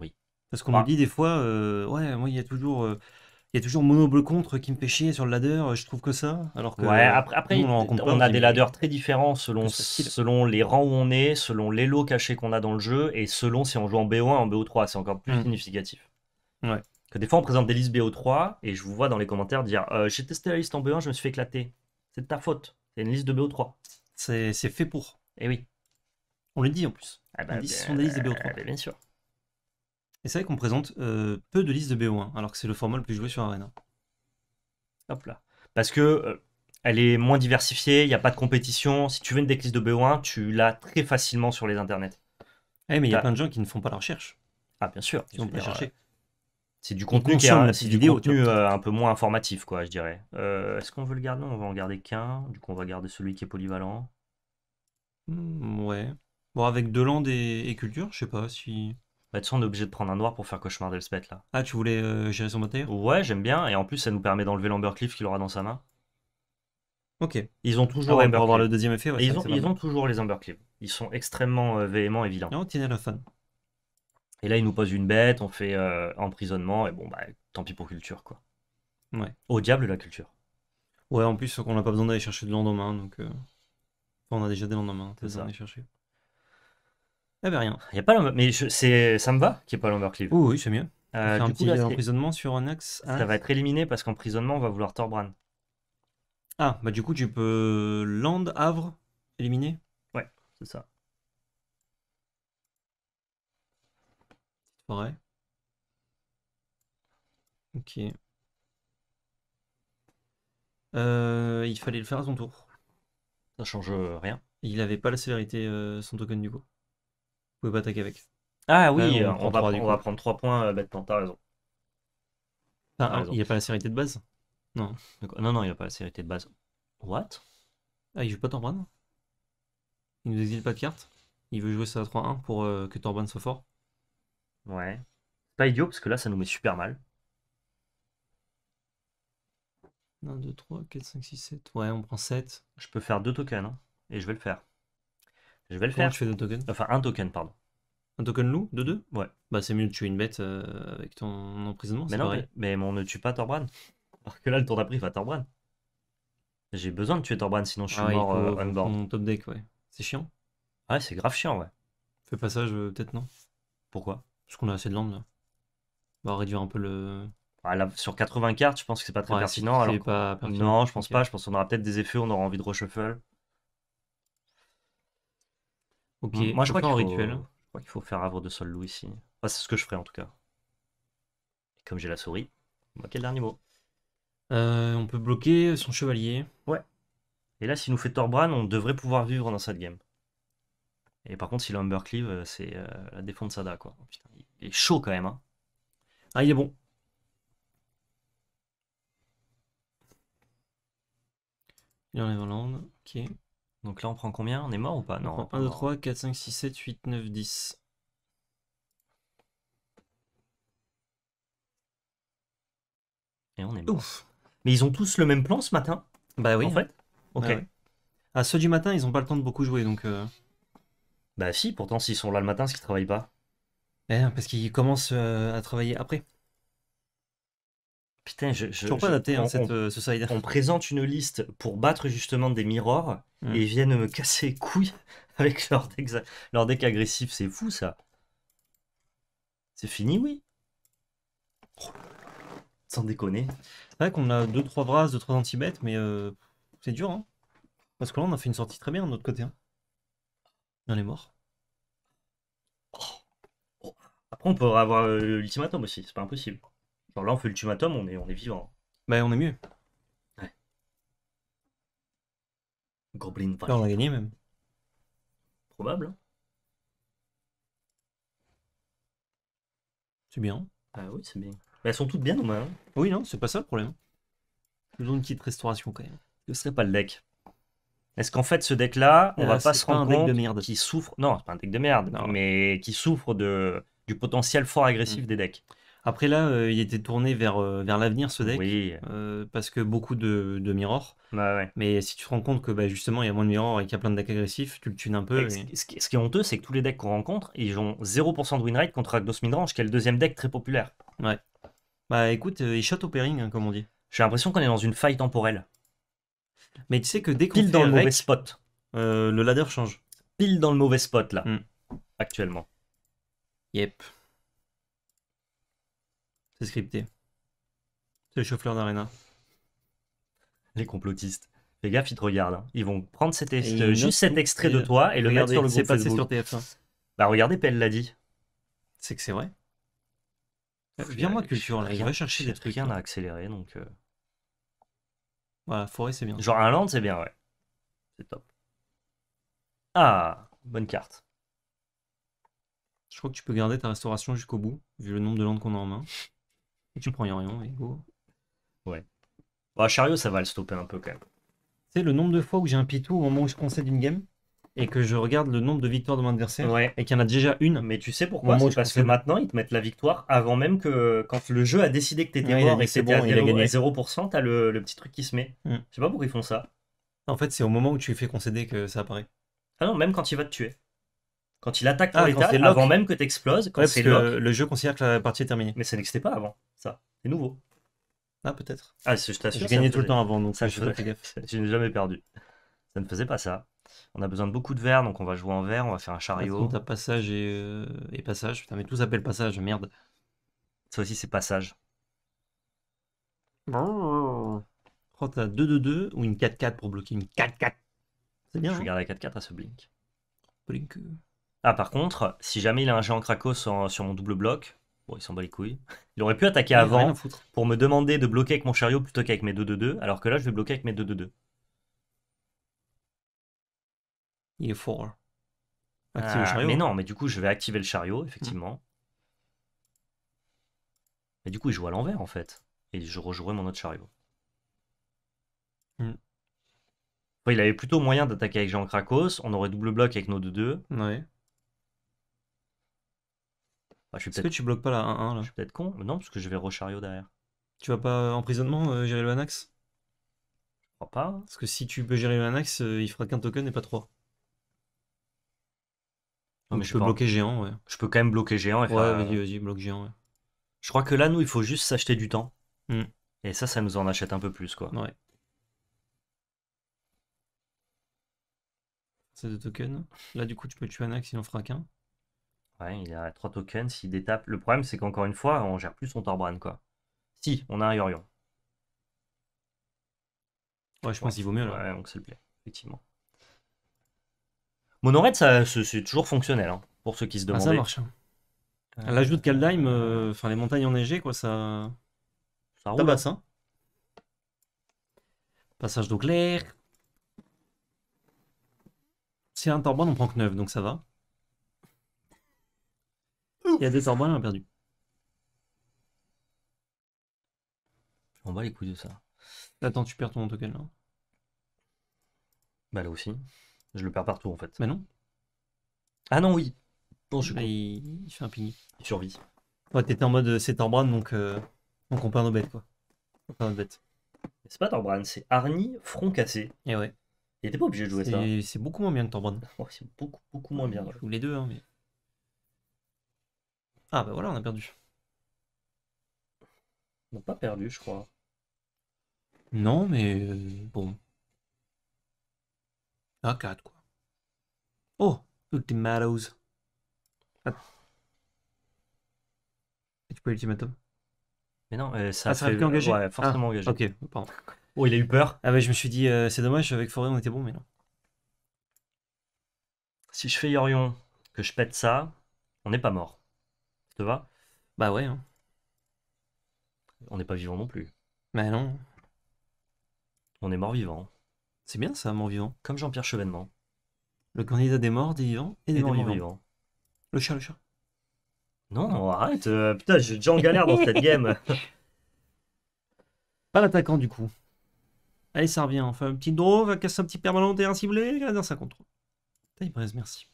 Speaker 1: Oui. Parce qu'on ah. me dit des fois, euh, ouais, moi, il y a toujours. Euh, il y a toujours Monoble contre qui me fait sur le ladder, euh, je trouve que ça. Alors que ouais, après, après on, a des ladders très différents selon, selon les rangs où on est, selon les lots cachés qu'on a dans le jeu et selon si on joue en BO1 ou en BO3. C'est encore plus hmm. significatif. Ouais. Que des fois, on présente des listes BO3 et je vous vois dans les commentaires dire euh, J'ai testé la liste en BO1, je me suis fait éclater. C'est de ta faute. C'est une liste de BO3. C'est fait pour. Et eh oui. On le dit en plus. Ah on bah, dit, bien, ce bah, sont des listes de BO3. Bah, bien sûr. Et c'est vrai qu'on présente euh, peu de listes de BO1, alors que c'est le format le plus joué sur Arena. Hop là. Parce que euh, elle est moins diversifiée, il n'y a pas de compétition. Si tu veux une decklist de BO1, tu l'as très facilement sur les internets. Eh, mais il y a plein de gens qui ne font pas la recherche. Ah, bien sûr. Ils vont pas chercher. Euh, c'est du contenu, qui est du un peu moins informatif, quoi, je dirais. Est-ce qu'on veut le garder On va en garder qu'un. Du coup, on va garder celui qui est polyvalent. Hmm, ouais. Bon, avec Deland et, et Culture, je sais pas si. Bah, de toute on est obligé de prendre un noir pour faire cauchemar d'Elspeth là. Ah, tu voulais euh, gérer son matériel Ouais, j'aime bien. Et en plus, ça nous permet d'enlever l'Ambercliff qu'il aura dans sa main. Ok. Ils ont toujours. ils, ont, toujours les Ambercliff. Ils sont extrêmement euh, véhéments et vilains. le fan. Et là, ils nous posent une bête, on fait euh, emprisonnement, et bon, bah, tant pis pour culture, quoi. Ouais. Au diable, la culture. Ouais, en plus, on n'a pas besoin d'aller chercher de lendemain, donc. on a déjà des lendemains, t'as besoin D'aller chercher. Ah bah rien. a pas mais je, ça me va qu'il n'y ait pas l'Umbercleave. Oh oui, c'est mieux. Euh, un petit emprisonnement sur un axe. Ça va être éliminé parce qu'emprisonnement, on va vouloir Torbran. Ah, bah du coup, tu peux Land, Havre, éliminer Ouais, c'est ça. vrai. Ok. Euh, il fallait le faire à son tour. Ça change euh, rien. Il n'avait pas la sévérité, son token du coup pouvez pas attaquer avec. Ah oui, euh, on, va, prendre, on 3 points euh, bêtement, t'as raison. Il n'y a pas la sécurité de base Non, non, non, il n'y a pas la sécurité de base. What Ah, il joue pas Torbran Il nous exile pas de carte Il veut jouer ça à 3-1 pour euh, que Torban soit fort Ouais. C'est pas idiot parce que là, ça nous met super mal. 1, 2, 3, 4, 5, 6, 7. Ouais, on prend 7. Je peux faire 2 tokens hein, et je vais le faire. Je vais le faire. tu fais Enfin, un token, pardon. Un token loup de deux Ouais. Bah, c'est mieux de tuer une bête euh, avec ton emprisonnement. Mais non, mais, on ne tue pas Torbran. Alors que là, le tour d'après, il va Torbran. J'ai besoin de tuer Torbran, sinon je suis Ah euh, top deck, ouais. C'est chiant. Ouais, c'est grave chiant, ouais. Fais pas ça, je- peut-être non. Pourquoi Parce qu'on a assez de land là. On va réduire un peu le. Ah, sur 80 cartes, je pense que c'est pas très pertinent. Non, je pense pas. Je pense qu'on aura peut-être des effets, on aura envie de reshuffle moi je, crois qu'il faut faire avoir de sol loup ici. c'est ce que je ferais en tout cas. Et comme j'ai la souris, quel dernier mot euh, On peut bloquer euh, son chevalier. Ouais. Et là, s'il nous fait Torbran, on devrait pouvoir vivre dans cette game. Et par contre, si cleave, euh, c'est la défense Sada, quoi. Oh, il est chaud quand même. Hein. Ah, il est bon. Il enlève en land, ok. Donc là, on prend combien On est mort ou pas Non. 1, 2, 3, 4, 5, 6, 7, 8, 9, 10. Et on est mort. Mais ils ont tous le même plan ce matin Bah oui. En hein. fait bah Ok. Ah ceux du matin, ils n'ont pas le temps de beaucoup jouer, donc... Euh... Bah si, pourtant s'ils sont là le matin, c'est qu'ils travaillent pas. Eh, parce qu'ils commencent euh, à travailler après. Putain, je. je pas hein, cette euh, On présente une liste pour battre justement des mirrors et ils viennent me casser couilles avec leur deck, agressif. C'est fou ça. C'est fini, oui. Sans déconner. C'est vrai qu'on a 2-3 brasses, 2-3 anti-bêtes, mais euh, c'est dur. Hein Parce que là, on a fait une sortie très bien de notre côté. Hein. On est mort. Oh. Après, on peut avoir euh, l'ultimatum aussi, c'est pas impossible. Alors là, on fait ultimatum on est, on est vivant. Bah, on est mieux. Ouais. Goblin Là, on a gagné même. Probable. Hein. C'est bien. Ah oui, c'est bien. Bah, elles sont toutes bien, normalement. Hein. Oui, non, c'est pas ça le problème. Nous avons une petite restauration quand même. Ce serait pas le deck. Est-ce qu'en fait, ce deck-là, on va pas se pas un deck de merde. souffre. Non, c'est pas un deck de merde, mais qui souffre de... du potentiel fort agressif mm. des decks. Après là, euh, il était tourné vers, euh, vers l'avenir ce deck, euh, parce que beaucoup de, de mirrors. Mais si tu te rends compte que bah, justement il y a moins de mirrors et qu'il y a plein de decks agressifs, tu le tunes un peu. Ce, qui, est honteux, c'est que tous les decks qu'on rencontre, ils ont 0% de win rate contre Agnos Midrange, qui est le deuxième deck très populaire. Ouais. Bah écoute, il shot au pairing, hein, comme on dit. J'ai l'impression qu'on est dans une faille temporelle. Mais tu sais que dès qu'on Pile dans le mauvais spot. le ladder change. Pile dans le mauvais spot là, hmm. actuellement. Yep scripté. C'est le chauffeur d'arena. Les complotistes. Les gars, ils te regardent. Hein. Ils vont prendre cet euh, juste cet extrait de toi et le mettre sur le c'est passé sur TF1. Bah regardez, Pelle l'a dit. C'est que c'est vrai. Euh, Viens-moi culture, là. Je chercher des trucs. à accéléré donc... Euh. Voilà, forêt, c'est bien. Genre un land, c'est bien, ouais. C'est top. Ah, bonne carte. Je crois que tu peux garder ta restauration jusqu'au bout, vu le nombre de landes qu'on a en main. Et tu prends Yorion et go. Ouais. Bon, bah, Chariot, ça va le stopper un peu quand même. Tu sais, le nombre de fois où j'ai un pitou au moment où je concède une game et que je regarde le nombre de victoires de mon adversaire ouais. et qu'il y en a déjà une. Mais tu sais pourquoi parce que maintenant, ils te mettent la victoire avant même que quand le jeu a décidé que t'étais ouais, mort et que c'était à 0%, t'as le, le, petit truc qui se met. Mm. Je sais pas pourquoi ils font ça. En fait, c'est au moment où tu fais concéder que ça apparaît. Ah non, même quand il va te tuer. Quand il attaque ton ah, état, avant même que t'exploses, quand c'est le jeu considère que la partie est terminée. Mais ça n'existait pas avant. C'est nouveau. Ah, peut-être. Ah, je t'assure. Je gagnais tout le temps avant, donc ça, je, je n'ai jamais perdu. Ça ne faisait pas ça. On a besoin de beaucoup de verre donc on va jouer en verre, on va faire un chariot. T'as passage et, euh, et passage. Putain, mais tout s'appelle passage, merde. Ça aussi, c'est passage. Oh. oh, t'as 2-2-2 ou une 4-4 pour bloquer une 4-4. C'est bien. Je hein regarde la 4-4 à ce blink. Blink. Ah, par contre, si jamais il a un géant Krakos sur, sur mon double bloc, Bon, il s'en bat les couilles. Il aurait pu attaquer avant pour me demander de bloquer avec mon chariot plutôt qu'avec mes 2-2-2, alors que là, je vais bloquer avec mes 2-2-2. Il est fort. Hein. Ah, mais non, mais du coup, je vais activer le chariot, hmm. effectivement. Mais du coup, il joue à l'envers, en fait. Et je rejouerai mon autre chariot. Hmm. il avait plutôt moyen d'attaquer avec Jean Krakos. On aurait double bloc avec nos 2-2. Ouais. Bah, Est-ce que tu bloques pas la 1-1 là je suis peut-être con. Non, parce que je vais Rochario derrière. Tu vas pas emprisonnement gérer le Anax Je crois pas. Parce que si tu peux gérer le Anax, il fera qu'un token et pas trois. Non, mais je peux bloquer géant, ouais. Je peux quand même bloquer géant. Et faire- vas-y, euh, vas-y, bloque géant, Je crois que là, nous, il faut juste s'acheter du temps. Hmm. Et ça, ça nous en achète un peu plus, quoi. Ouais. C'est deux tokens. Là, du coup, tu peux tuer Anax, il en fera qu'un. Ouais, il a 3 tokens, s'il détape. Le problème, c'est qu'encore une fois, on gère plus son Torbran, quoi. Si, on a un Yorion. Ouais, je pense qu'il vaut mieux, là. donc ça le plaît, effectivement. Monored, c'est toujours fonctionnel, hein, pour ceux qui se ah, demandaient. ça marche. Hein. L'ajout de Kaldheim, euh, enfin, les montagnes enneigées, quoi, ça... Ça roule. Hein. Passage d'eau claire. C'est un Torbran, on prend que 9, donc ça va. Il y a des on a perdu. On va les couilles de ça. Attends, tu perds ton token là. Bah là aussi. Je le perds partout en fait. Mais bah, non. Ah non, oui. je bah, il... fait un ping. Il survit. Ouais, t'étais en mode euh, c'est Torbran donc, donc euh, on perd nos bêtes quoi. On perd nos bêtes. C'est pas Torbran, c'est Arnie Front Cassé. Et eh ouais. Il était pas obligé de jouer ça. C'est beaucoup moins bien que Torbran. c'est beaucoup, beaucoup moins bien. les deux, hein, ah bah voilà, on a perdu. On n'a pas perdu, je crois. Non, mais euh, bon. Ah 4 quoi. Oh, Ultimatos. Ah. tu peux ultimatum Mais non, euh, ah, ça, a fait... Ouais, forcément ah, engagé. Ok, pardon. Oh, il a eu peur. Ah bah je me suis dit, euh, c'est dommage, avec Forêt on était bon, mais non. Si je fais Yorion, que je pète ça, on n'est pas mort va Bah ouais. Hein. On n'est pas vivant non plus. mais bah non. On est mort-vivant. C'est bien ça, mort-vivant. Comme Jean-Pierre Chevènement. Le candidat des morts, des vivants et des, morts, vivants. Le chat, le chat. Non, arrête. Euh, putain, j'ai déjà en galère dans cette game. Pas l'attaquant du coup. Allez, ça revient. Enfin, un petit va casser un petit permanent et un ciblé. Gardien contre. Taille Braise, merci.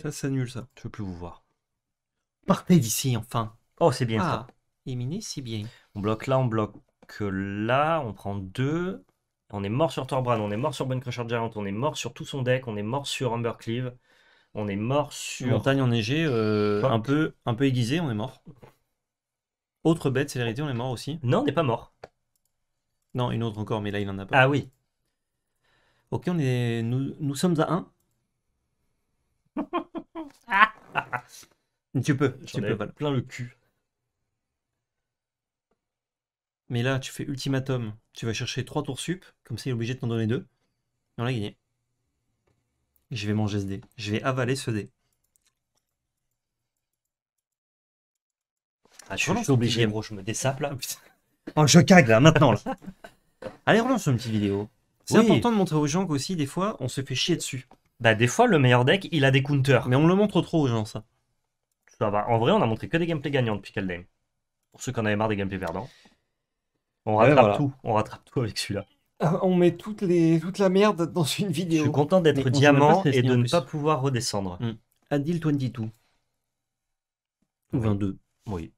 Speaker 1: Ça s'annule, ça. Je veux plus vous voir. Partez d'ici, enfin. Oh, c'est bien ah, ça. Éminé, si bien. On bloque là, on bloque là, on prend deux. On est mort sur Torbran, on est mort sur Bonecrusher Giant, on est mort sur tout son deck, on est mort sur Humbercleave, on est mort sur. Montagne enneigée, euh, un, peu, un peu aiguisé. on est mort. Autre bête, célérité, on est mort aussi. Non, on n'est pas mort. Non, une autre encore, mais là il en a pas. Ah oui. Ok, on est. Nous, nous sommes à 1. tu peux, tu peux, pas. plein le cul. Mais là, tu fais ultimatum, tu vas chercher 3 tours sup, comme ça il est obligé de t'en donner 2. On l'a gagné. Je vais manger ce dé. Je vais avaler ce dé. Ah, je suis, obligé, bro, je me dessape là. Oh, je cague là, maintenant là. Allez, relance une petite vidéo. C'est important de montrer aux gens qu'aussi, des fois, on se fait chier dessus. Bah, des fois, le meilleur deck, il a des counters. Mais on le montre trop aux gens, ça. va. En vrai, on a montré que des gameplays gagnants depuis Kaldheim. Pour ceux qui en avaient marre des gameplays perdants. On rattrape tout. On rattrape tout avec celui-là. Ah, on met toute la merde dans une vidéo. Je suis content d'être diamant et de ne pas pouvoir redescendre. Mm. Adil 22. Ou 22. Oui.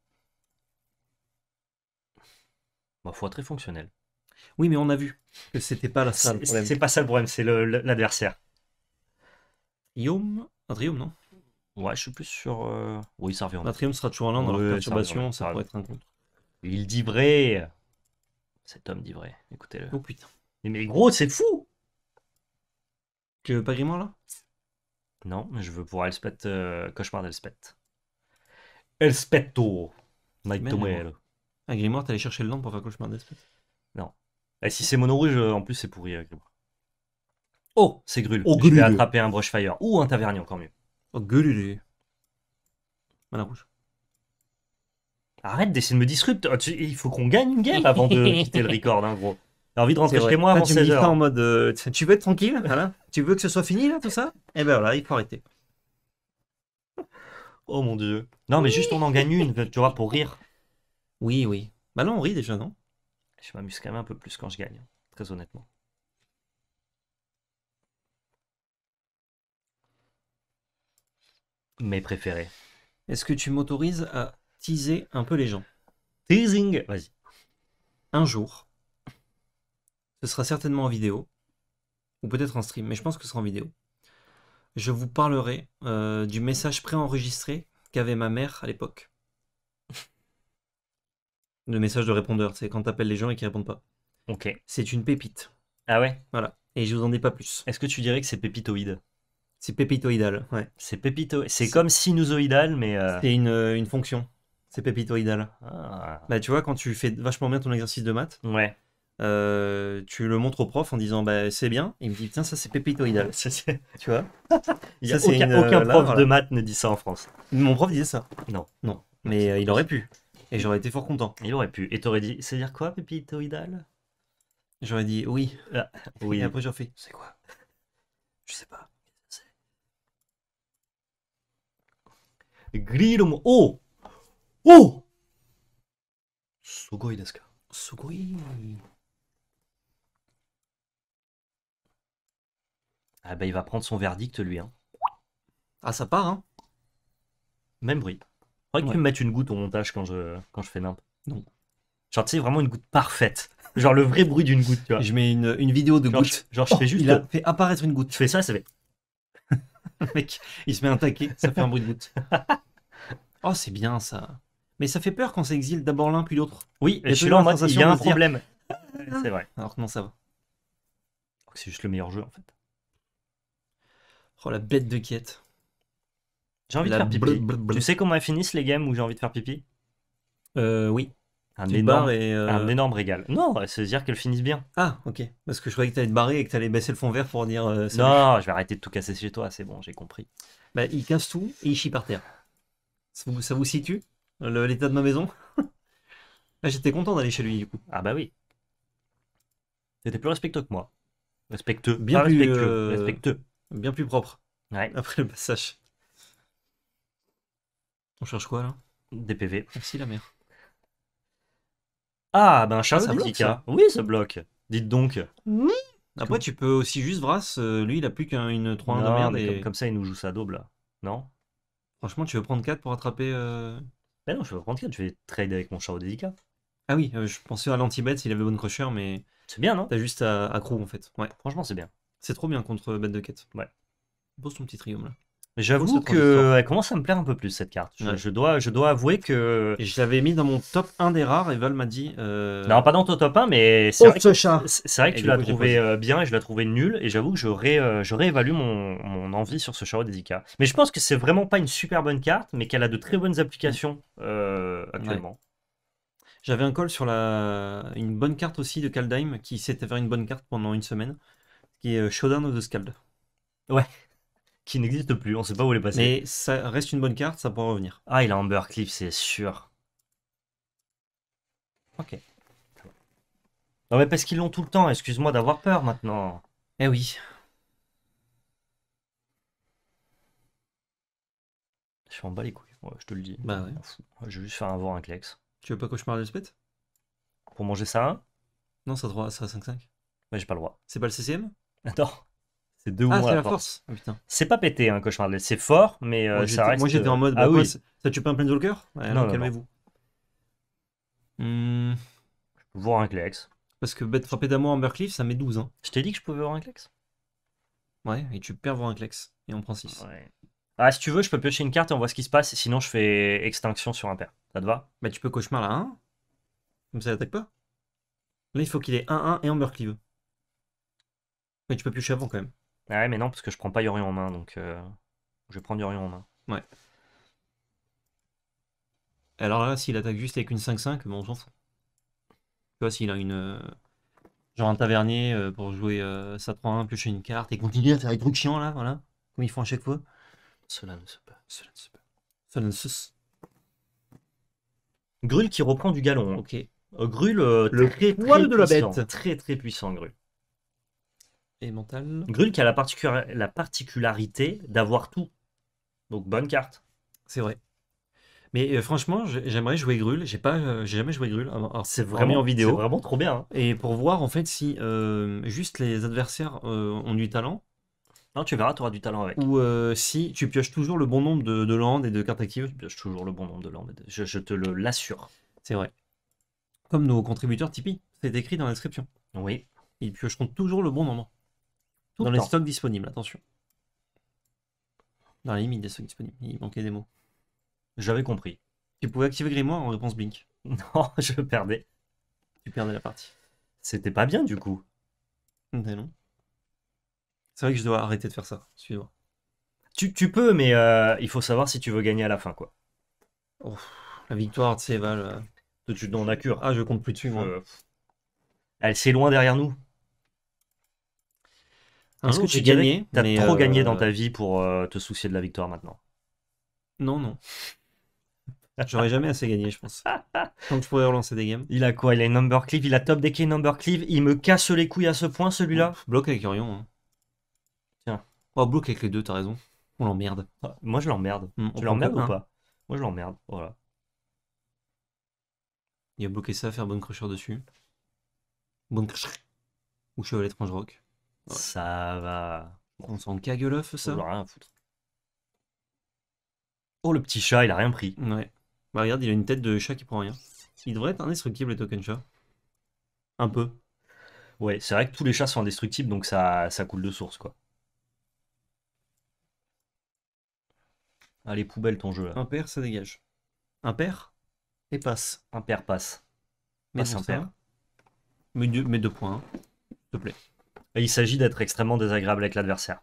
Speaker 1: Ma bah, foi, très fonctionnel. Oui, mais on a vu que c'était pas la salle. C'est pas ça le problème, c'est l'adversaire. Atrium, non Ouais, je suis plus sur. euh, Oui, ça revient. Atrium sera toujours là dans la ça perturbation, ça pourrait être un contre. Il dit vrai. Cet homme dit vrai. Écoutez-le. Oh putain. Mais, gros, c'est fou Tu veux pas Grimoire là Non, mais je veux voir Elspeth. Euh, cauchemar d'Elspeth. Elspeto Nightmare. Un ah, Grimoire, t'allais chercher le nom pour faire cauchemar Non. Et eh, si c'est mono rouge, euh, en plus, c'est pourri. Euh, Grimoire. Oh, c'est Grul. Oh, je vais attraper un Brushfire ou un Tavernier, encore mieux. Oh, Grul. Mana rouge. Arrête d'essayer de me disrupter. Oh, il faut qu'on gagne une game avant de quitter le record, hein, gros. J'ai envie de rentrer chez moi ah, avant tu 16 en mode, euh, tu veux être tranquille Tu veux que ce soit fini, là, tout ça Eh ben voilà, il faut arrêter. Oh mon dieu. Non, mais juste on en gagne une, tu vois, pour rire. Oui, oui. Bah non, on rit déjà, non Je m'amuse quand même un peu plus quand je gagne, hein, très honnêtement. mes préférés. Est-ce que tu m'autorises à teaser un peu les gens Teasing Vas-y. Un jour, ce sera certainement en vidéo, ou peut-être en stream, mais je pense que ce sera en vidéo. Je vous parlerai euh, du message préenregistré qu'avait ma mère à l'époque. Le message de répondeur, c'est quand t'appelles les gens et qu'ils répondent pas. Ok. C'est une pépite. Ah ouais Voilà. Et je vous en dis pas plus. Est-ce que tu dirais que c'est pépitoïde c'est pépitoïdal, ouais. C'est pépito... c'est comme sinusoïdal, mais. Euh, c'est euh, une, fonction. C'est pépitoïdal. Ah. Bah, tu vois, quand tu fais vachement bien ton exercice de maths, ouais. Euh, tu le montres au prof en disant bah, c'est bien, il me dit tiens, ça c'est pépitoïdal. tu vois aucun, prof de maths ne dit ça en France. Mon prof disait ça. Non. Non. Mais il aurait pu. Et j'aurais été fort content. Il aurait pu. Et t'aurais dit, c'est à dire quoi, pépitoïdal J'aurais dit oui. Ah, oui. Et après j'aurais fait, c'est quoi Je sais pas. Oh Oh Ah bah il va prendre son verdict lui. Hein. Ah ça part hein Même bruit. crois que tu me mettre une goutte au montage quand je, quand je fais nimp. Non. Genre tu vraiment une goutte parfaite. Genre le vrai bruit d'une goutte tu vois. Je mets une, vidéo de goutte. genre je fais oh, juste... Il a fait apparaître une goutte. Je fais ça, ça fait... Mec, il se met un taquet, ça fait un bruit de goutte. Oh, c'est bien ça. Mais ça fait peur quand s'exile d'abord l'un puis l'autre. Oui, et je suis là il y a un problème. Ah, c'est vrai. Alors ça va. C'est juste le meilleur jeu en fait. Oh la bête de quête. J'ai envie de faire pipi. Tu sais comment elles finissent les games où j'ai envie de faire pipi Euh, oui. Un, énorme, et euh, régal. Non, c'est dire qu'elles finissent bien. Ah, ok. Parce que je croyais que t'allais te barrer et que t'allais baisser le fond vert pour dire. Euh, non, je vais arrêter de tout casser chez toi, c'est bon, j'ai compris. Bah, il casse tout et il chie par terre. Ça vous, situe l'état de ma maison ah, J'étais content d'aller chez lui du coup. Ah bah oui. C'était plus respectueux que moi. Respectueux. Bien plus euh, respectueux. Bien plus propre. Après le passage. On cherche quoi là Des PV. Merci la mère. Ah ben chat ah, ça, bloque. Hein. Ça. Oui ça bloque. Dites donc. Mmh. Après tu peux aussi juste brasse euh, lui il a plus qu'une 3 1 de merde. Et... Comme, ça il nous joue sa double là. Non Franchement, tu veux prendre 4 pour attraper. euh, Ben non, je veux prendre 4, je vais trade avec mon au dédicat. Ah oui, euh, je pensais à l'anti-bet s'il avait bonne crusher, mais C'est bien, non t'as juste à accro en fait. Ouais, Franchement, c'est bien. c'est trop bien contre bête de quête. Ouais. Pose ton petit triomphe là j'avoue qu'elle commence à me plaire un peu plus cette carte. Je, dois, je dois avouer que. Je l'avais mis dans mon top 1 des rares et Val m'a dit. Euh, non, pas dans ton top 1, mais oh, c'est vrai, que tu l'as trouvé euh, bien et je l'ai trouvé nul. Et j'avoue que je, euh, réévalue mon, envie sur ce Charo dédicat. Mais je pense que c'est vraiment pas une super bonne carte, mais qu'elle a de très bonnes applications actuellement. J'avais un call sur la... une bonne carte aussi de Kaldheim qui s'est faire une bonne carte pendant une semaine, qui est Shodan of the Scald. Ouais, qui n'existe plus. On sait pas où elle est passée. Mais ça reste une bonne carte, ça pourra revenir. Ah, il a Amber Clip, c'est sûr. Ok. Non mais parce qu'ils l'ont tout le temps, excuse-moi d'avoir peur maintenant. Eh oui. Je suis en bas les couilles, je te le dis. Bah ouais. Je vais juste faire un vent un Tu veux pas Cauchemar de Pour manger ça Non, ça droit, ça 5-5. Mais j'ai pas le droit. C'est pas le CCM Attends. C'est deux ou ah, c'est la, force. Oh, c'est pas pété, un hein, cauchemar C'est fort, mais euh, ça reste. Moi j'étais en euh, mode, ah, bah, oui. ça tue pas un Planeswalker ouais, Non, non calmez-vous. Hmm. Je peux voir un Clex. Parce que frapper d'amour en murcliff ça met 12. Hein. Je t'ai dit que je pouvais voir un Clex Ouais, et tu perds voir un Clex, et on prend 6. Ouais. Ah, si tu veux, je peux piocher une carte et on voit ce qui se passe, sinon je fais extinction sur un père Ça te va Bah, tu peux cauchemar là 1. Comme ça, attaque pas. Là, il faut qu'il ait 1-1 et en Cleave. Mais tu peux piocher avant quand même. Bah ouais, mais non, parce que je prends pas Yorion en main, donc euh, je vais prendre Yorion en main. Ouais. Alors là, s'il attaque juste avec une 5-5, bon, on Tu vois, s'il a une. Euh, genre un tavernier euh, pour jouer ça 3 1 piocher une carte et continuer à faire des trucs chiants là, voilà, comme ils font à chaque fois. Cela ne se peut, cela ne se peut. Cela ne se. Grul qui reprend du galon. Hein. Ok. Grul, le poil de la bête. Très très puissant, Grul et mental. qui a la, particularité d'avoir tout. Donc bonne carte. C'est vrai. Mais euh, franchement, j'aimerais jouer Grul. J'ai pas, euh, jamais joué Grul. c'est vraiment en vidéo. vraiment trop bien. Hein. Et pour voir en fait si euh, juste les adversaires ont du talent. Non, tu verras, tu auras du talent avec. Ou si tu pioches toujours le bon nombre de, de landes et de cartes actives, tu pioches toujours le bon nombre de landes. Je, te le l'assure. C'est vrai. Comme nos contributeurs Tipeee, c'est écrit dans la description. Oui. Ils piocheront toujours le bon nombre dans les stocks disponibles, attention. Dans la limite des stocks disponibles, il manquait des mots. J'avais compris. Tu pouvais activer Grimoire en réponse Blink. Non, je perdais. Tu perdais la partie. C'était pas bien du coup. C'est vrai que je dois arrêter de faire ça. Suivre. Tu, peux, mais euh, il faut savoir si tu veux gagner à la fin, quoi. la victoire, euh, de Seval de a cure. Ah, je compte plus dessus, Elle, s'est loin derrière nous.
Speaker 2: Est-ce que tu gagné T'as trop euh, gagné dans ta
Speaker 1: vie pour euh, te soucier de la victoire maintenant. Non, non. J'aurais jamais assez gagné, je pense. Donc je pourrais relancer des games. Il a quoi Il a une number cleave, il a top deck number cleave, il me casse les couilles à ce point celui-là. Bloque avec Orion. Hein. Tiens. Oh, bloque avec les deux, t'as raison. On l'emmerde. Ah, moi je l'emmerde. Hmm, tu l'emmerdes ou hein. pas Moi je l'emmerde, voilà. Il a bloqué ça, faire bonne crusher dessus. Bonne crusher. Ou chevalet de rock. Ça va. On s'en cague ça rien foutre. Oh, le petit chat, il a rien pris. Ouais. Bah, regarde, il a une tête de chat qui prend rien. Il devrait être indestructible, les tokens chat. Un peu. Ouais, c'est vrai que tous les chats sont indestructibles, donc ça, ça coule de source, quoi. Allez, poubelle ton jeu, Un père, ça dégage. Un père, et passe. Impair passe. Passe un père. Mets deux, deux points, hein, s'il te plaît. Il s'agit d'être extrêmement désagréable avec l'adversaire.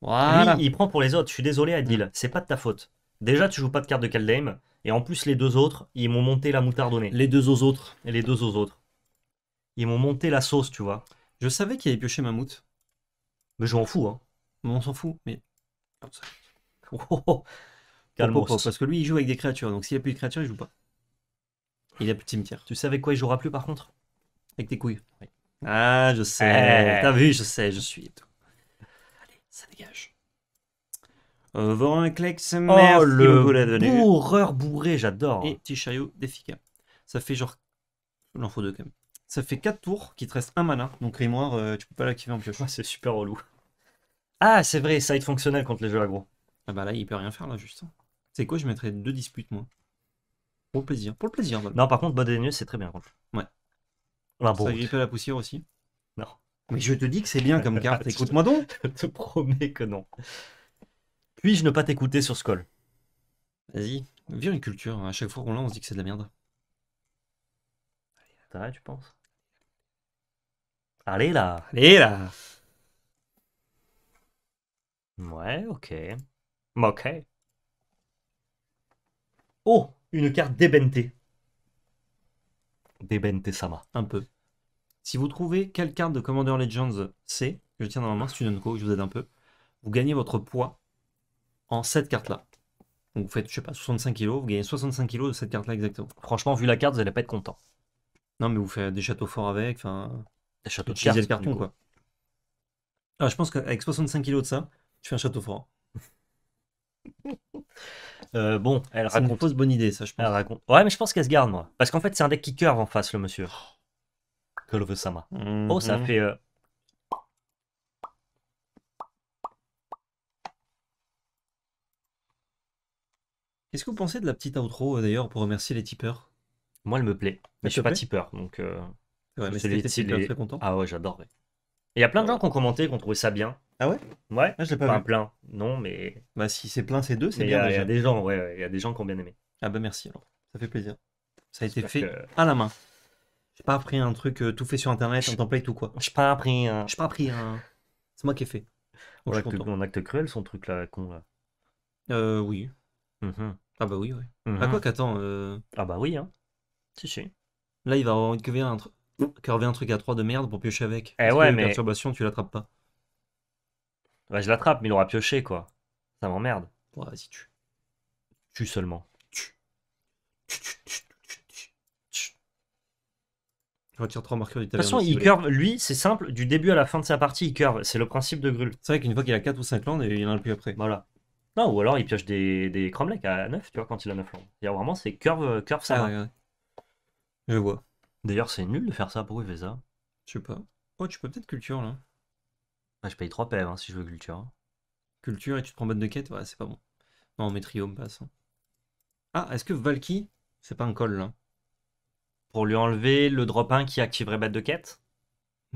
Speaker 1: Voilà. il prend pour les autres. Je suis désolé, Adil, c'est pas de ta faute. Déjà, tu joues pas de carte de Kaldheim. Et en plus, les deux autres, ils m'ont monté la moutardonnée. Les deux aux autres. Et les deux aux autres. Ils m'ont monté la sauce, tu vois. Je savais qu'il avait pioché Mammouth. Mais je m'en fous, hein. on s'en fout, mais. Oh, oh, oh. calme Parce que lui, il joue avec des créatures, donc s'il n'y a plus de créatures, il joue pas. Il a plus de cimetière. Tu savais quoi il jouera plus par contre Avec tes couilles. Ah, je sais. Euh. T'as vu, je sais, je suis. Allez, ça dégage. Voir un c'est merci oh, le bourreur bourré, j'adore. Hein. Et petit chariot d'efficace. Ça fait genre... en faut deux quand même. Ça fait 4 tours qui te reste un mana. Donc Grimoire, euh, tu peux pas l'activer en pioche. Ah, c'est super relou. Ah, c'est vrai, side fonctionnel contre les jeux agro. Ah bah là, il peut rien faire là, juste. C'est quoi, je mettrais deux disputes, moi. Pour le plaisir. Pour le plaisir. Non, par contre, Bodenius, c'est très bien contre. Ouais. Ça la poussière aussi Non. Mais je te dis que c'est bien comme carte, écoute-moi donc Je te promets que non. Puis-je ne pas t'écouter sur ce col Vas-y, viens une culture, à chaque fois qu'on l'a, on se dit que c'est de la merde. Allez, tu penses Allez là Allez là Ouais, ok. Ok. Oh, une carte débentée ça Sama. Un peu. Si vous trouvez quelle carte de Commander Legends c'est, je tiens dans ma main, c'est une je vous aide un peu, vous gagnez votre poids en cette carte-là. vous faites, je sais pas, 65 kilos vous gagnez 65 kilos de cette carte-là exactement. Franchement, vu la carte, vous n'allez pas être content. Non, mais vous faites des châteaux forts avec, enfin. Des châteaux de quoi. Ah, je pense qu'avec 65 kilos de ça, tu fais un château fort. Euh, bon, elle raconte. une bonne idée, ça, je pense. Ouais, mais je pense qu'elle se garde, moi. Parce qu'en fait, c'est un deck qui curve en face, le monsieur. Call of veut Sama. Mhm. Oh, ça fait. Euh, Qu'est-ce que vous pensez de la petite outro, euh, d'ailleurs, pour remercier les tipeurs Moi, elle me plaît. Mais je suis pas tipeur, donc. Ouais, mais c'est très content. Ah ouais, j'adorerais. il y a plein de gens qui ont commenté, qui ont trouvé ça bien. Ah ouais Ouais. Ah, je l'ai pas un plein, non, mais. Bah, si c'est plein, c'est deux, c'est bien. Il y a des gens, ouais, il y a des gens qui ont bien aimé. Ah bah merci alors, ça fait plaisir. Ça a été fait à la main. J'ai pas appris un truc euh, tout fait sur internet, un template ou quoi. J'ai pas appris un. J'ai pas appris un. C'est moi qui ai fait. on mon acte, cruel, son truc là, con là. Euh, oui. Mhm. Ah bah oui, ouais. À mhm. ah, quoi qu'attends euh. Ah bah oui, hein. Si, si. Là, il va avoir envie de un, un truc à 3 de merde pour piocher avec. Et eh ouais, mais. perturbation, tu l'attrapes pas. Bah, je l'attrape, mais il aura pioché, quoi. Ça m'emmerde. Ouais, vas-y, tu. Tue seulement. Tue. Tue, tue, tue. Retire 3 marqueurs du De toute façon, il curve, lui, c'est simple, du début à la fin de sa partie, il curve. C'est le principe de Grul. C'est vrai qu'une fois qu'il a 4 ou 5 landes, il en a plus après. Voilà. Non, ou alors il pioche des, des à 9, tu vois, quand il a 9 landes. vraiment, c'est curve, euh, curve ça. Ah, ouais, ouais. Je vois. D'ailleurs, c'est nul de faire ça. pour il Je sais pas. Oh, tu peux peut-être culture là. Ah, je paye 3 PV hein, si je veux culture. Hein. Culture et tu te prends bête de quête, ouais, c'est pas bon. Non, Métrium passe. Ah, est-ce que Valky, c'est pas un col là hein Pour lui enlever le drop 1 qui activerait bête de quête.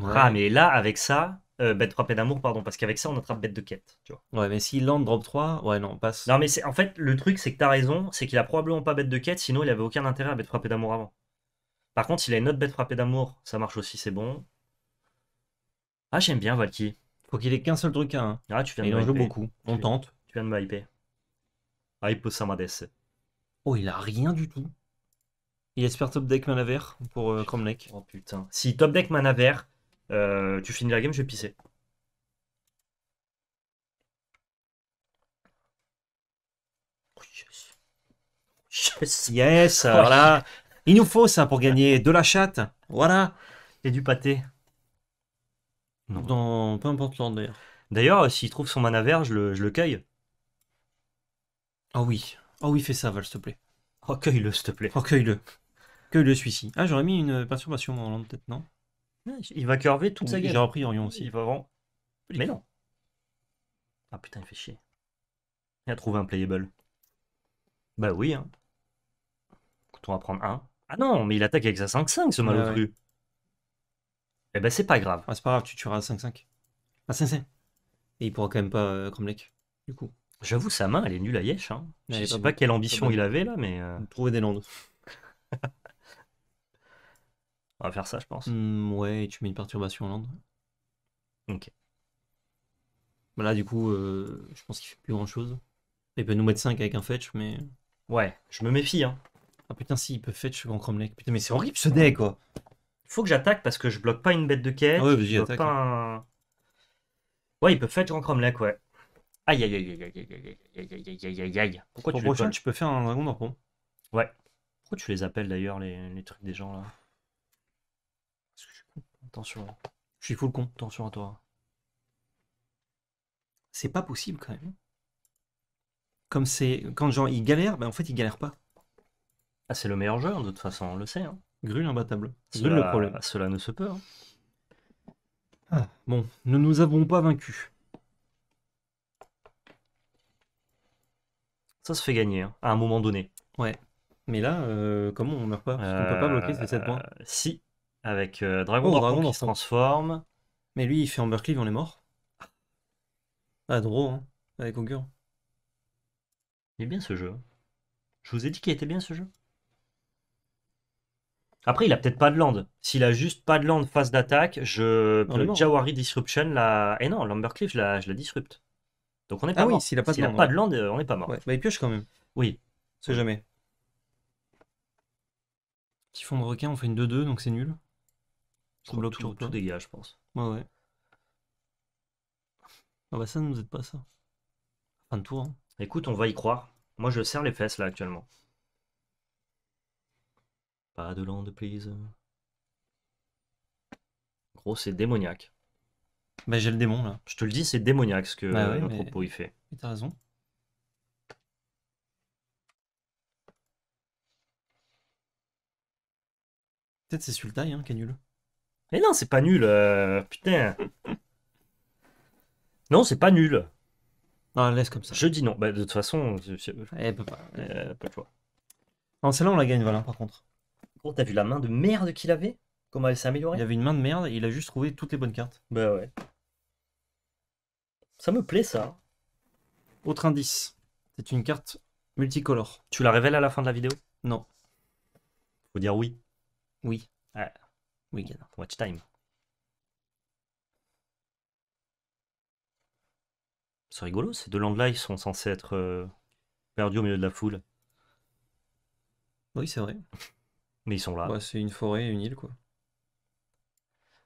Speaker 1: Ah, mais là, avec ça, euh, bête frappée d'amour, pardon, parce qu'avec ça, on attrape bête de quête. vois. Ouais, mais s'il land drop 3, ouais, non, passe. Non, mais en fait, le truc, c'est que t'as raison, c'est qu'il a probablement pas bête de quête, sinon il avait aucun intérêt à bête frappée d'amour avant. Par contre, s'il a une autre bête frappée d'amour, ça marche aussi, c'est bon. Ah, j'aime bien Valky. Faut qu'il ait qu'un seul truc à hein. Ah, tu viens de il en joue beaucoup. On tente. Tu viens de me hyper. Hypo Samades. Oh, il a rien du tout. Il espère top deck mana vert pour euh, Oh putain. Si top deck mana vert, euh, tu finis la game, je vais pisser. Oh, yes, yes oh, voilà. Il nous faut ça pour gagner de la chatte. Voilà. Et du pâté. Non. Dans peu importe l'ordre d'ailleurs. D'ailleurs, euh, s'il trouve son mana vert, je le, je le cueille. Ah oui. Ah oui, fais ça, Val, s'il te plaît. Oh, cueille-le, s'il te plaît. Oh, cueille-le. Cueille-le celui-ci. Ah, j'aurais mis une euh, perturbation en l'ordre peut-être, non ah, Il va curver toute J'ai sa gueule. J'ai repris Orion aussi. Il va vraiment. Mais non. Ah putain, il fait chier. Il a trouvé un playable. Bah oui, hein. on va prendre un. Ah non, mais il attaque avec sa 5-5, ce malotru. Eh ben, c'est pas grave. Ah, c'est pas grave, tu tueras 5-5. Ah, 5-5. Et il pourra quand même pas euh, du coup. J'avoue, sa main, elle est nulle à Yesh. Hein. Je sais pas, quelle ambition il avait là, mais. Euh. Trouver des landes. on va faire ça, je pense. Hmm, ouais, tu mets une perturbation en land. Ok. voilà bah, du coup, euh, je pense qu'il fait plus grand chose. Il peut nous mettre 5 avec un fetch, mais. Ouais, je me méfie. Hein. Ah putain, si, il peut fetch en Cromleck Putain, mais c'est horrible ce deck, quoi faut que j'attaque parce que je bloque pas une bête de quête. ouais, y y Ouais, il peut faire Grand Cromlech, ouais. Aïe aïe aïe aïe aïe aïe aïe aïe aïe aïe Pourquoi Pour tu prochain, tu peux faire un dragon pont. Ouais. Pourquoi tu les appelles d'ailleurs les, trucs des gens là Parce que je suis con. Attention. Je suis full con. Attention à toi. C'est pas possible quand même. Comme c'est. Quand genre ils galèrent, ben en fait ils galèrent pas. Ah, c'est le meilleur joueur de toute façon, on le sait. Hein. Grul imbattable. C'est le problème. Bah, cela ne se peut. Hein. Ah, bon, ne nous avons pas vaincu. Ça se fait gagner hein, à un moment donné. Ouais. Mais là, euh, comment on meurt pas On peut pas bloquer ces 7 points. Euh, si, avec euh, Dragon, oh, se transforme. Mais lui, il fait en Berkeley, on est mort. Ah, drôle, hein, avec Augur. Il est bien ce jeu. Hein. Je vous ai dit qu'il était bien ce jeu. Après, il a peut-être pas de land. S'il a juste pas de land face d'attaque, je Le Jawari Disruption la. Et eh non, Lumbercliff, je la, je la disrupte. Donc on est ah pas ah mort. oui, s'il a pas de, land, euh, on est pas mort. Ouais. Bah, il pioche quand même. Oui. C'est jamais. Typhon de requin, on fait une 2-2, donc c'est nul. On bloque tout, tout, je pense. Ouais, ouais. Ah bah ça ne nous aide pas, ça. Fin de tour. Hein. Écoute, on va y croire. Moi, je serre les fesses là actuellement. Pas de land, please. Gros, c'est démoniaque. Bah, j'ai le démon là. Je te le dis, c'est démoniaque ce que notre bah il fait. T'as raison. Peut-être c'est Sultai hein, qui est nul. Mais non, c'est pas nul, euh, putain. non, c'est pas nul. Non, ah, laisse comme ça. Je dis non. Bah, de toute façon, elle eh, pas. Euh, pas. Non, celle-là, on la gagne, voilà, par contre. Gros, t'as vu la main de merde qu'il avait Comment elle s'est améliorée Il avait une main de merde et il a juste trouvé toutes les bonnes cartes. Bah ouais. Ça me plaît ça. Autre indice. C'est une carte multicolore. Tu la révèles à la fin de la vidéo Non. Faut dire oui. Oui. Ah. Oui, Watch time. C'est rigolo, ces deux landes-là, ils sont censés être euh, perdus au milieu de la foule. Oui, c'est vrai. Mais ils sont là. Ouais, bah, c'est une forêt une île, quoi.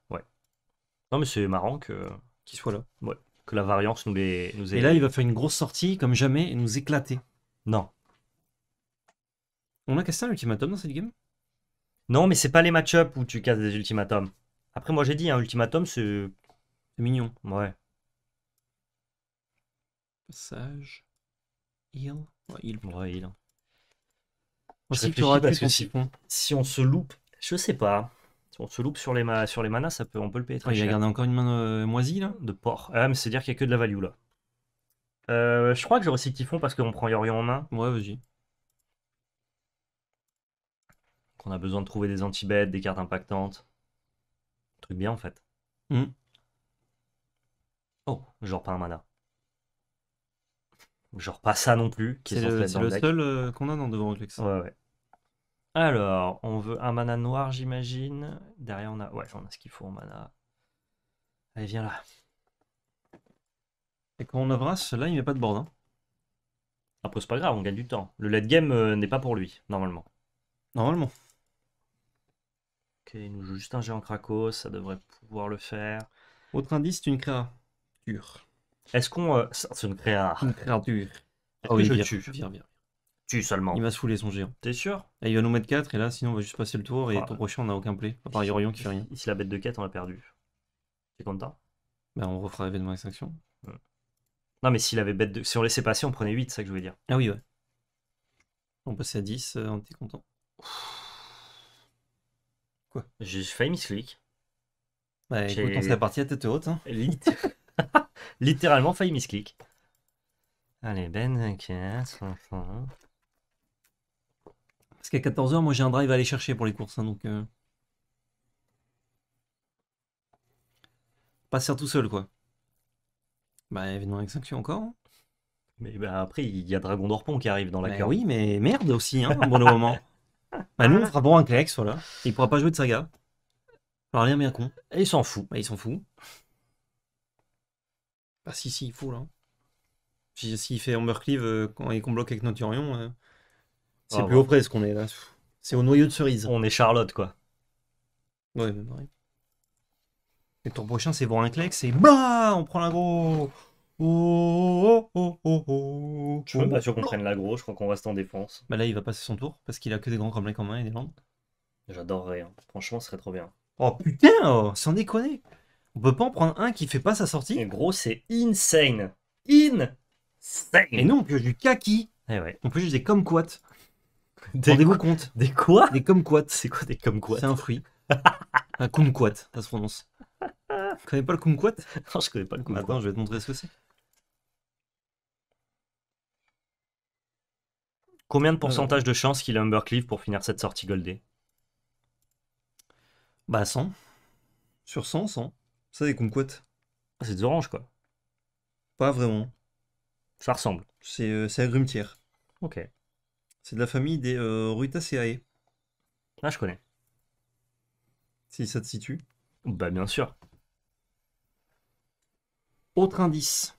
Speaker 1: Ouais. Non, mais c'est marrant que. Qu'ils soient là. Ouais. Que la variance nous les. Nous Et là, il va faire une grosse sortie, comme jamais, et nous éclater. Non. On a cassé un ultimatum dans cette game Non, mais c'est pas les match-up où tu casses des ultimatums. Après, moi j'ai dit, un ultimatum, c'est. mignon. Ouais. Passage. Heal. Ouais, heal. Ouais, heal.
Speaker 2: Hein.
Speaker 1: si, on se loupe, je sais pas. Si on se loupe sur les, sur les manas, ça peut, on peut le payer très Il a gardé encore une main euh, moisie là De porc. Ah, mais c'est-à-dire qu'il n'y a que de la value là. Euh, je crois que j'aurais aussi Typhon parce qu'on prend Yorion en main. Ouais, vas-y. Qu'on a besoin de trouver des anti-bêtes, des cartes impactantes. Un truc bien en fait. Hmm. Oh, genre pas un mana. Genre pas ça non plus. C'est le, seul euh, qu'on a dans devant Lex. Ouais, ouais. Alors, on veut un mana noir, j'imagine. Derrière, on a... Ouais, on a ce qu'il faut en mana. Allez, viens là. Et quand on aura là, il n'y a pas de board. Hein. Après, c'est pas grave, on gagne du temps. Le late game euh, n'est pas pour lui, normalement. Normalement. Ok, il nous joue juste un géant Krakos, ça devrait pouvoir le faire. Autre indice, c'est une créature. Est-ce qu'on... Euh, c'est une créa. Une créature. Ah oui, je viens, viens. Tu seulement. Il va se fouler son géant. T'es sûr Et il va nous mettre 4 et là sinon on va juste passer le tour et ah. ton prochain on a aucun play. À part Yorion qui fait rien. Ici, la bête de 4 on l'a perdu. T'es content Bah on refera événement extinction. Hmm. Non, mais s'il avait bête de... si on laissait passer, on prenait 8, c'est ça que je voulais dire. Ah oui ouais. On passait à 10, euh, on était content. Quoi J'ai failli miss Bah écoute, on serait parti à tête haute. Hein. Littéralement failli miss click. Allez, ben, 15, qu'à 14h, moi j'ai un drive à aller chercher pour les courses. Hein, donc. Euh... Pas se tout seul, quoi. Bah, évidemment, Extinction encore. Hein. Mais bah, après, il y a Dragon d'Orpon qui arrive dans la bah, Oui, mais merde aussi, hein, bon moment. Bah, nous, on fera bon un Klex, voilà. Il pourra pas jouer de saga. Alors, rien bien con. Et il s'en fout. Bah, il s'en fout. Bah, si, si, il fout, là. S'il si, euh, il fait Ambercleave Cleave quand, et qu'on bloque avec Noturion. Euh, c'est plus au ce qu'on est là. C'est au noyau de cerise. On est Charlotte, quoi. Ouais, mais pareil. Et ton prochain, c'est voir un clec, c'est bah On prend l'agro Oh, oh, oh, oh, Je suis même pas sûr qu'on prenne l'agro, je crois qu'on reste en défense. Bah là, il va passer son tour, parce qu'il a que des grands comme en main et des landes. J'adorerais, franchement, ce serait trop bien. Oh putain, c'est sans déconner On peut pas en prendre un qui fait pas sa sortie Mais gros, c'est insane Insane Et nous, on juste du kaki Eh ouais. On juste comme quoi. Rendez-vous compte. Des quoi Des kumquats. C'est quoi des kumquats C'est un fruit. un kumquat, ça se prononce. Tu connais pas le kumquat Non, je connais pas le kumquat. Attends, je vais te montrer ce que c'est. Combien de pourcentage de chance qu'il a un Cleave pour finir cette sortie goldée Bah 100. Sur 100, 100. Ça, des kumquats. Ah, c'est des oranges, quoi. Pas vraiment. Ça ressemble. C'est euh, agrumetière. Ok. C'est de la famille des euh, Rutaceae. Ah, je connais. Si ça te situe. Bah, bien sûr. Autre indice.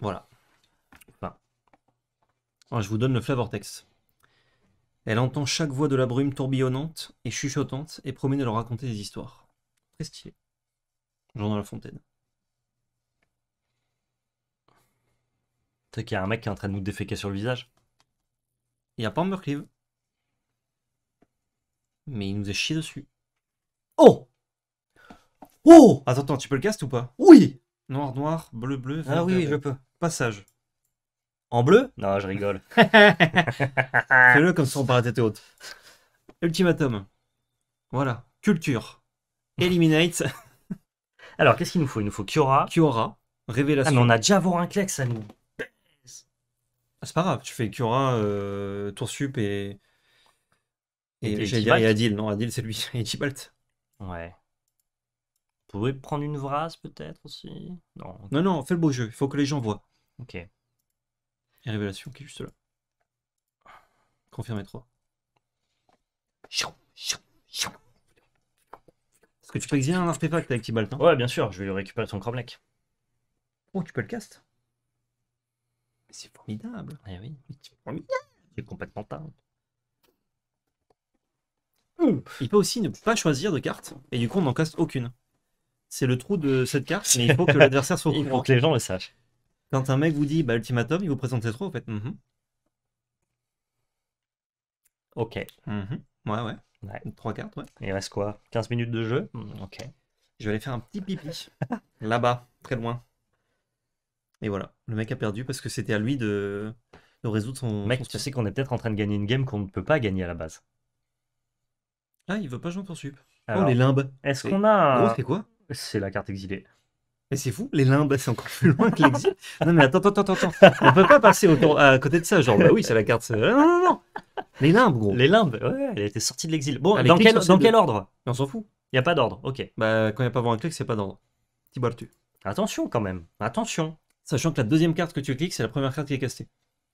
Speaker 1: Voilà. Enfin. je vous donne le Flavortex. Elle entend chaque voix de la brume tourbillonnante et chuchotante et promet de leur raconter des histoires. Très stylé. Genre dans la fontaine. Tu qu'il y a un mec qui est en train de nous déféquer sur le visage. Il n'y a pas Humbercleave. Mais il nous est chié dessus. Oh Oh Attends, attends, tu peux le cast ou pas Oui Noir, noir, bleu, bleu. Ah oui, je peux. Passage. En bleu Non, je rigole. Fais-le comme si on parlait tête haute. Ultimatum. Voilà. Culture. Eliminate. Alors, qu'est-ce qu'il nous faut Il nous faut Kiora. Kiora. Révélation. Ah, mais on a déjà voir un Clex à nous. Ah, c'est pas grave, tu fais Cura, euh, Toursup et. Et, et j'allais Adil, non, Adil c'est lui, et Tibalt. Ouais. Vous pouvez prendre une Vras peut-être aussi non, non, non, fais le beau jeu, il faut que les gens voient. Ok. Et Révélation qui est juste là. Confirmé 3. Est-ce que tu peux exiler un artefact avec Tibalt hein. Ouais, bien sûr, je vais lui récupérer son Cromlech. Oh, tu peux le cast c'est formidable. Eh oui, c'est complètement dingue. Il peut aussi ne pas choisir de carte et du coup on n'en casse aucune. C'est le trou de cette carte, mais il faut que l'adversaire soit au Il faut que les gens le sachent. Quand un mec vous dit bah, ultimatum, il vous présente ses trois, en fait. Mhm. Ok. Mhm. ouais, ouais. Trois cartes, ouais. Il reste quoi 15 minutes de jeu Ok. Je vais aller faire un petit pipi là-bas, très loin. Et voilà, le mec a perdu parce que c'était à lui de, résoudre son. Mec, tu sais qu'on est peut-être en train de gagner une game qu'on ne peut pas gagner à la base. Ah, il veut pas jouer pour poursuive. oh, les limbes. Est-ce qu'on a. c'est quoi C'est la carte exilée. Mais c'est fou, les limbes, c'est encore plus loin que l'exil. non, mais attends, attends, attends, attends. On peut pas passer autour, à côté de ça, genre, bah oui, c'est la carte. Non, non, non. Les limbes, gros. Les limbes, ouais, elle était sortie de l'exil. Bon, ah, dans, quel, dans quel ordre On s'en fout. Il n'y a pas d'ordre, ok. Bah, quand il n'y a pas vraiment un clic, c'est pas d'ordre. tu. Attention quand même, attention. Sachant que la deuxième carte que tu cliques, c'est la première carte qui est castée.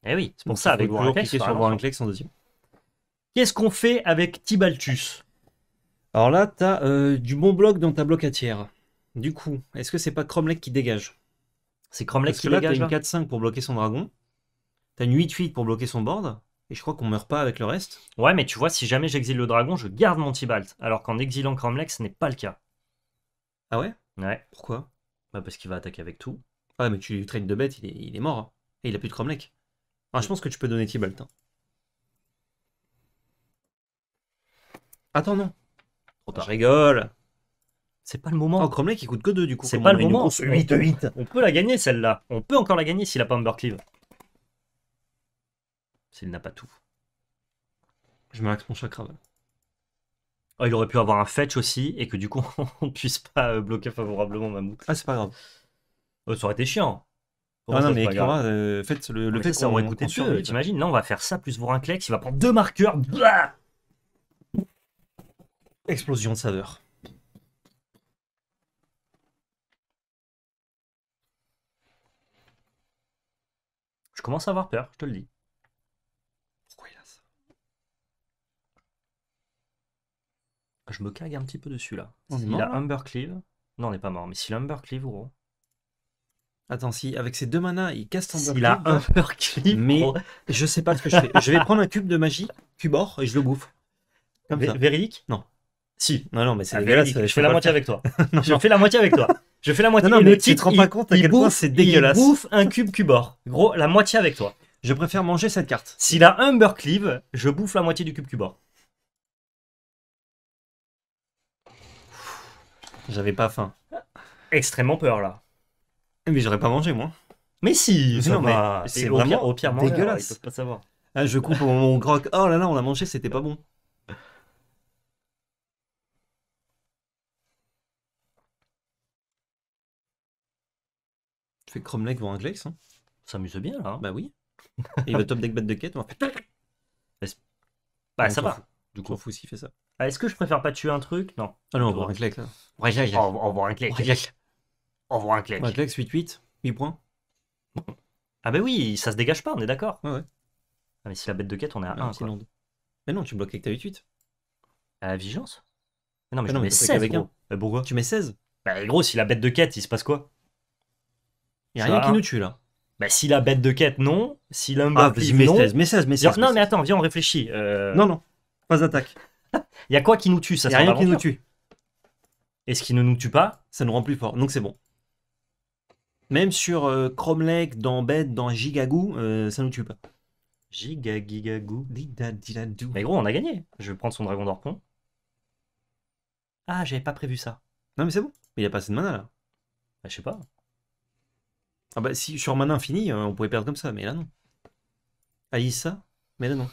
Speaker 1: Eh oui, c'est pour ça, avec Warclex. cliquer sur en deuxième. Qu'est-ce qu'on fait avec Tibaltus Alors là, tu as euh, du bon bloc dans ta blocatière. Du coup, est-ce que c'est pas Cromlech qui dégage C'est Cromlech qui dégage. une 4-5 pour bloquer son dragon. T'as une 8-8 pour bloquer son board. Et je crois qu'on meurt pas avec le reste. Ouais, mais tu vois, si jamais j'exile le dragon, je garde mon Tibalt. Alors qu'en exilant Cromlech, ce n'est pas le cas. Ah ouais Ouais. Pourquoi Bah parce qu'il va attaquer avec tout. Ouais, mais tu traînes de bête, il est, il est mort. Hein. Et il a plus de cromlech. Ah, je pense que tu peux donner Tibalt. Hein. Attends, non. Trop tard, rigole. C'est pas le moment. Oh, Cromlech, il coûte que deux, du coup. C'est pas le moment. 8-8. On peut la gagner celle-là. On peut encore la gagner s'il a pas burkleave. S'il n'a pas tout. Je me mon chakra. Oh, il aurait pu avoir un fetch aussi et que du coup on puisse pas euh, bloquer favorablement Mammouth. Ah, c'est pas grave. Euh, ça aurait été chiant. Ah euh, non, mais le, fait ça, ça aurait coûté T'imagines, là, on va faire ça, plus voir un Vorinclex, il va prendre deux marqueurs. Bah Explosion de saveur. Je commence à avoir peur, je te le dis. Pourquoi il a ça Je me cague un petit peu dessus là. il a Humbercleave. Non, on n'est pas mort, mais s'il a Humbercleave, gros. Attends, si avec ses deux manas, il casse ton Il a un bah, mais je sais pas ce que je fais. je vais prendre un cube de magie, cubor, et je le bouffe. Véridique Non. Si. Non, non, mais c'est ah, dégueulasse. Je, fais la moitié avec toi. je fais la moitié avec toi. Je fais la moitié. Non, non le titre, te pas compte à quel point c'est dégueulasse. Il bouffe un cube cubor. Gros, la moitié avec toi. Je préfère manger cette carte. S'il a un burkleave, je bouffe la moitié du cube cubor. J'avais pas faim. Extrêmement peur là. Eh, mais j'aurais pas mangé, moi. Mais si c'est vraiment au pire, au pire dégueulasse. pas savoir. Ah, je coupe mon croque. Oh là là, on a mangé, c'était pas bon. Tu fais cromlec voir un glex, hein S'amuse bien, là. Hein. bah oui. Et il va top deck bête de quête, moi. Bah, ça va. Du coup, fou s'il fait ça. Ah, Est-ce que je préfère pas tuer un truc Non. Ah non, on va voir un Glex, On va voir un clic voit un Un Clex 8-8, 8 points. Ah bah oui, ça se dégage pas, on est d'accord. Ouais, ouais. Ah mais si la bête de quête, on est à ah, 1. Sinon... Mais non, tu bloques avec ta 8-8. À la vigilance mais Non, mais, ah je mets 16. Avec gros. Mais euh, pourquoi Tu mets 16 Bah gros, si la bête de quête, il se passe quoi Y'a rien qui nous tue là. Bah si la bête de quête, non. Si l'humble ah, mets non. 16, mets 16, mets 16. Non, mais attends, viens, on réfléchit. Euh. Non, non, pas d'attaque. Y'a quoi qui nous tue ça Y'a rien qui nous tue. Et ce qui ne nous tue pas, ça nous rend plus fort. Donc c'est bon. Même sur euh, dans Bed, dans Gigagoo, euh, ça nous tue pas. Giga, dida, Mais gros, on a gagné. Je vais prendre son dragon d'Orpon. Ah, j'avais pas prévu ça. Non, mais c'est bon. Mais Il y a pas assez de mana là. Bah, je sais pas. Ah bah, si sur mana infini, euh, on pouvait perdre comme ça, mais là non. Aïssa, mais là non.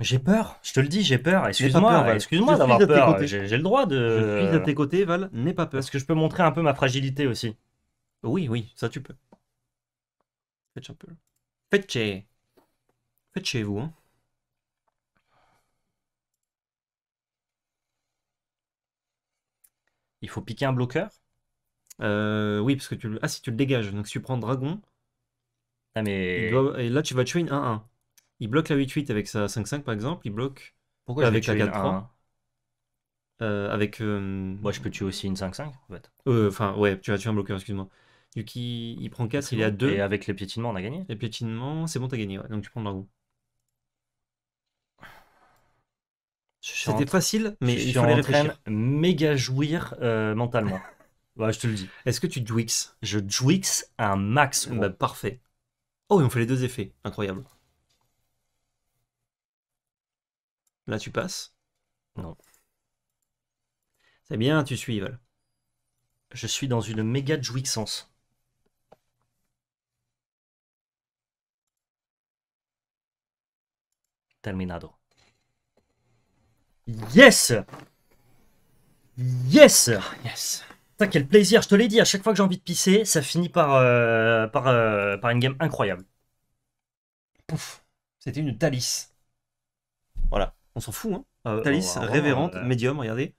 Speaker 1: J'ai peur, je te le dis, j'ai peur. Excuse-moi, excuse-moi d'avoir peur. j'ai le droit de. Je suis à tes côtés, Val, n'aie pas peur. Parce que je peux montrer un peu ma fragilité aussi. Oui, oui, ça tu peux. Fetch un peu. Fetchez. Faites chez vous. Hein. Il faut piquer un bloqueur euh, Oui, parce que tu le... Ah, si tu le dégages. Donc si tu prends dragon... Ah mais... Et là, tu vas tuer une 1-1. Il bloque la 8-8 avec sa 5-5, par exemple. Il bloque... Pourquoi avec la 4-3 euh, avec... Euh, Moi, je peux tuer aussi une 5-5, en fait. Enfin, ouais, tu vas tuer un bloqueur, excuse-moi. Du il, prend casse, il est à 2. Et avec les piétinements, on a gagné Les piétinements, c'est bon, t'as gagné, donc tu prends le goût.
Speaker 2: C'était facile, mais je il fallait réfléchir.
Speaker 1: méga jouir euh, mentalement. ouais, je te le dis. Est-ce que tu dwix Je dwix un max. Bah, parfait. Oh, et on fait les deux effets. Incroyable. Là, tu passes Non. C'est bien, tu suis, Je suis dans une méga jouixence. terminado. Yes Yes ah, Yes Ça quel plaisir, je te l'ai dit, à chaque fois que j'ai envie de pisser, ça finit par, euh, par, euh, par une game incroyable. Pouf C'était une Thalys. Voilà, on s'en fout, hein euh, Thalys, oh, révérente, médium, regardez.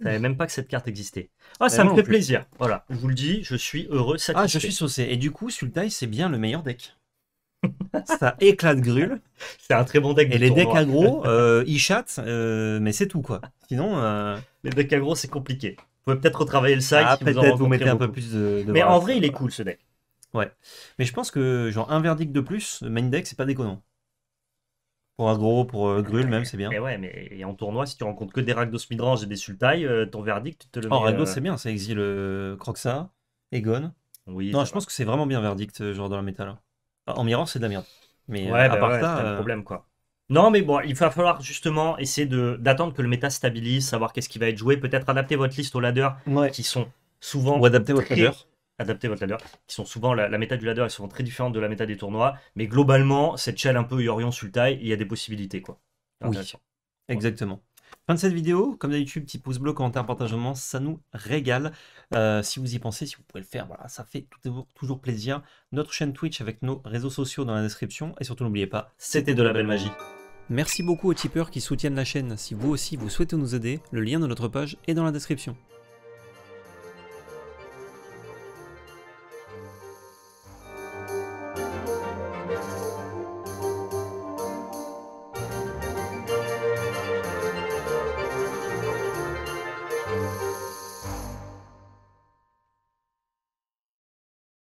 Speaker 1: Je savais même pas que cette carte existait. Ah, bah, ça me fait plaisir. Voilà, je vous le dis, je suis heureux, satisfait. Ah, je suis saucé. Et du coup, Sultai, c'est bien le meilleur deck. ça éclate Grul. C'est un très bon deck. Et les decks aggro, euh, ils chattent, euh, mais c'est tout quoi. Sinon, euh, les decks aggro c'est compliqué. Vous pouvez peut-être retravailler le sac. Ah, peut-être vous, mettez un peu plus de. mais en vrai, il est cool ce deck. Ouais. Mais je pense que genre un verdict de plus, main deck, c'est pas déconnant. Pour aggro, pour grul même, c'est bien. et ouais, mais et en tournoi, si tu rencontres que des ragdos midrange et des Sultai, ton verdict, tu te le mets. Oh, Rakdos, c'est bien, ça exile Croxa, Egon. Oui. Non, je pense que c'est vraiment bien verdict, genre dans la méta là. Ah, en miroir, c'est Damien Mais euh, bah à part ça c'est un euh, problème quoi. Non, mais bon, il va falloir justement essayer d'attendre que le méta stabilise, savoir qu'est-ce qui va être joué, peut-être adapter votre liste aux ladder qui sont souvent. Ou adapter votre ladder. Adapter votre ladder, qui sont souvent. La, méta du ladder est souvent très différente de la méta des tournois, mais globalement, cette chaîne un peu Yorion Sultai, il y a des possibilités quoi. Oui, exactement. Fin de cette vidéo, comme d'habitude, petit pouce bleu, commentaire, partage, ça nous régale. Euh, si vous y pensez, si vous pouvez le faire, voilà, ça fait toujours, toujours plaisir. Notre chaîne Twitch avec nos réseaux sociaux dans la description. Et surtout, n'oubliez pas, c'était de la belle magie. Merci beaucoup aux tipeurs qui soutiennent la chaîne. Si vous aussi vous souhaitez nous aider, le lien de notre page est dans la description.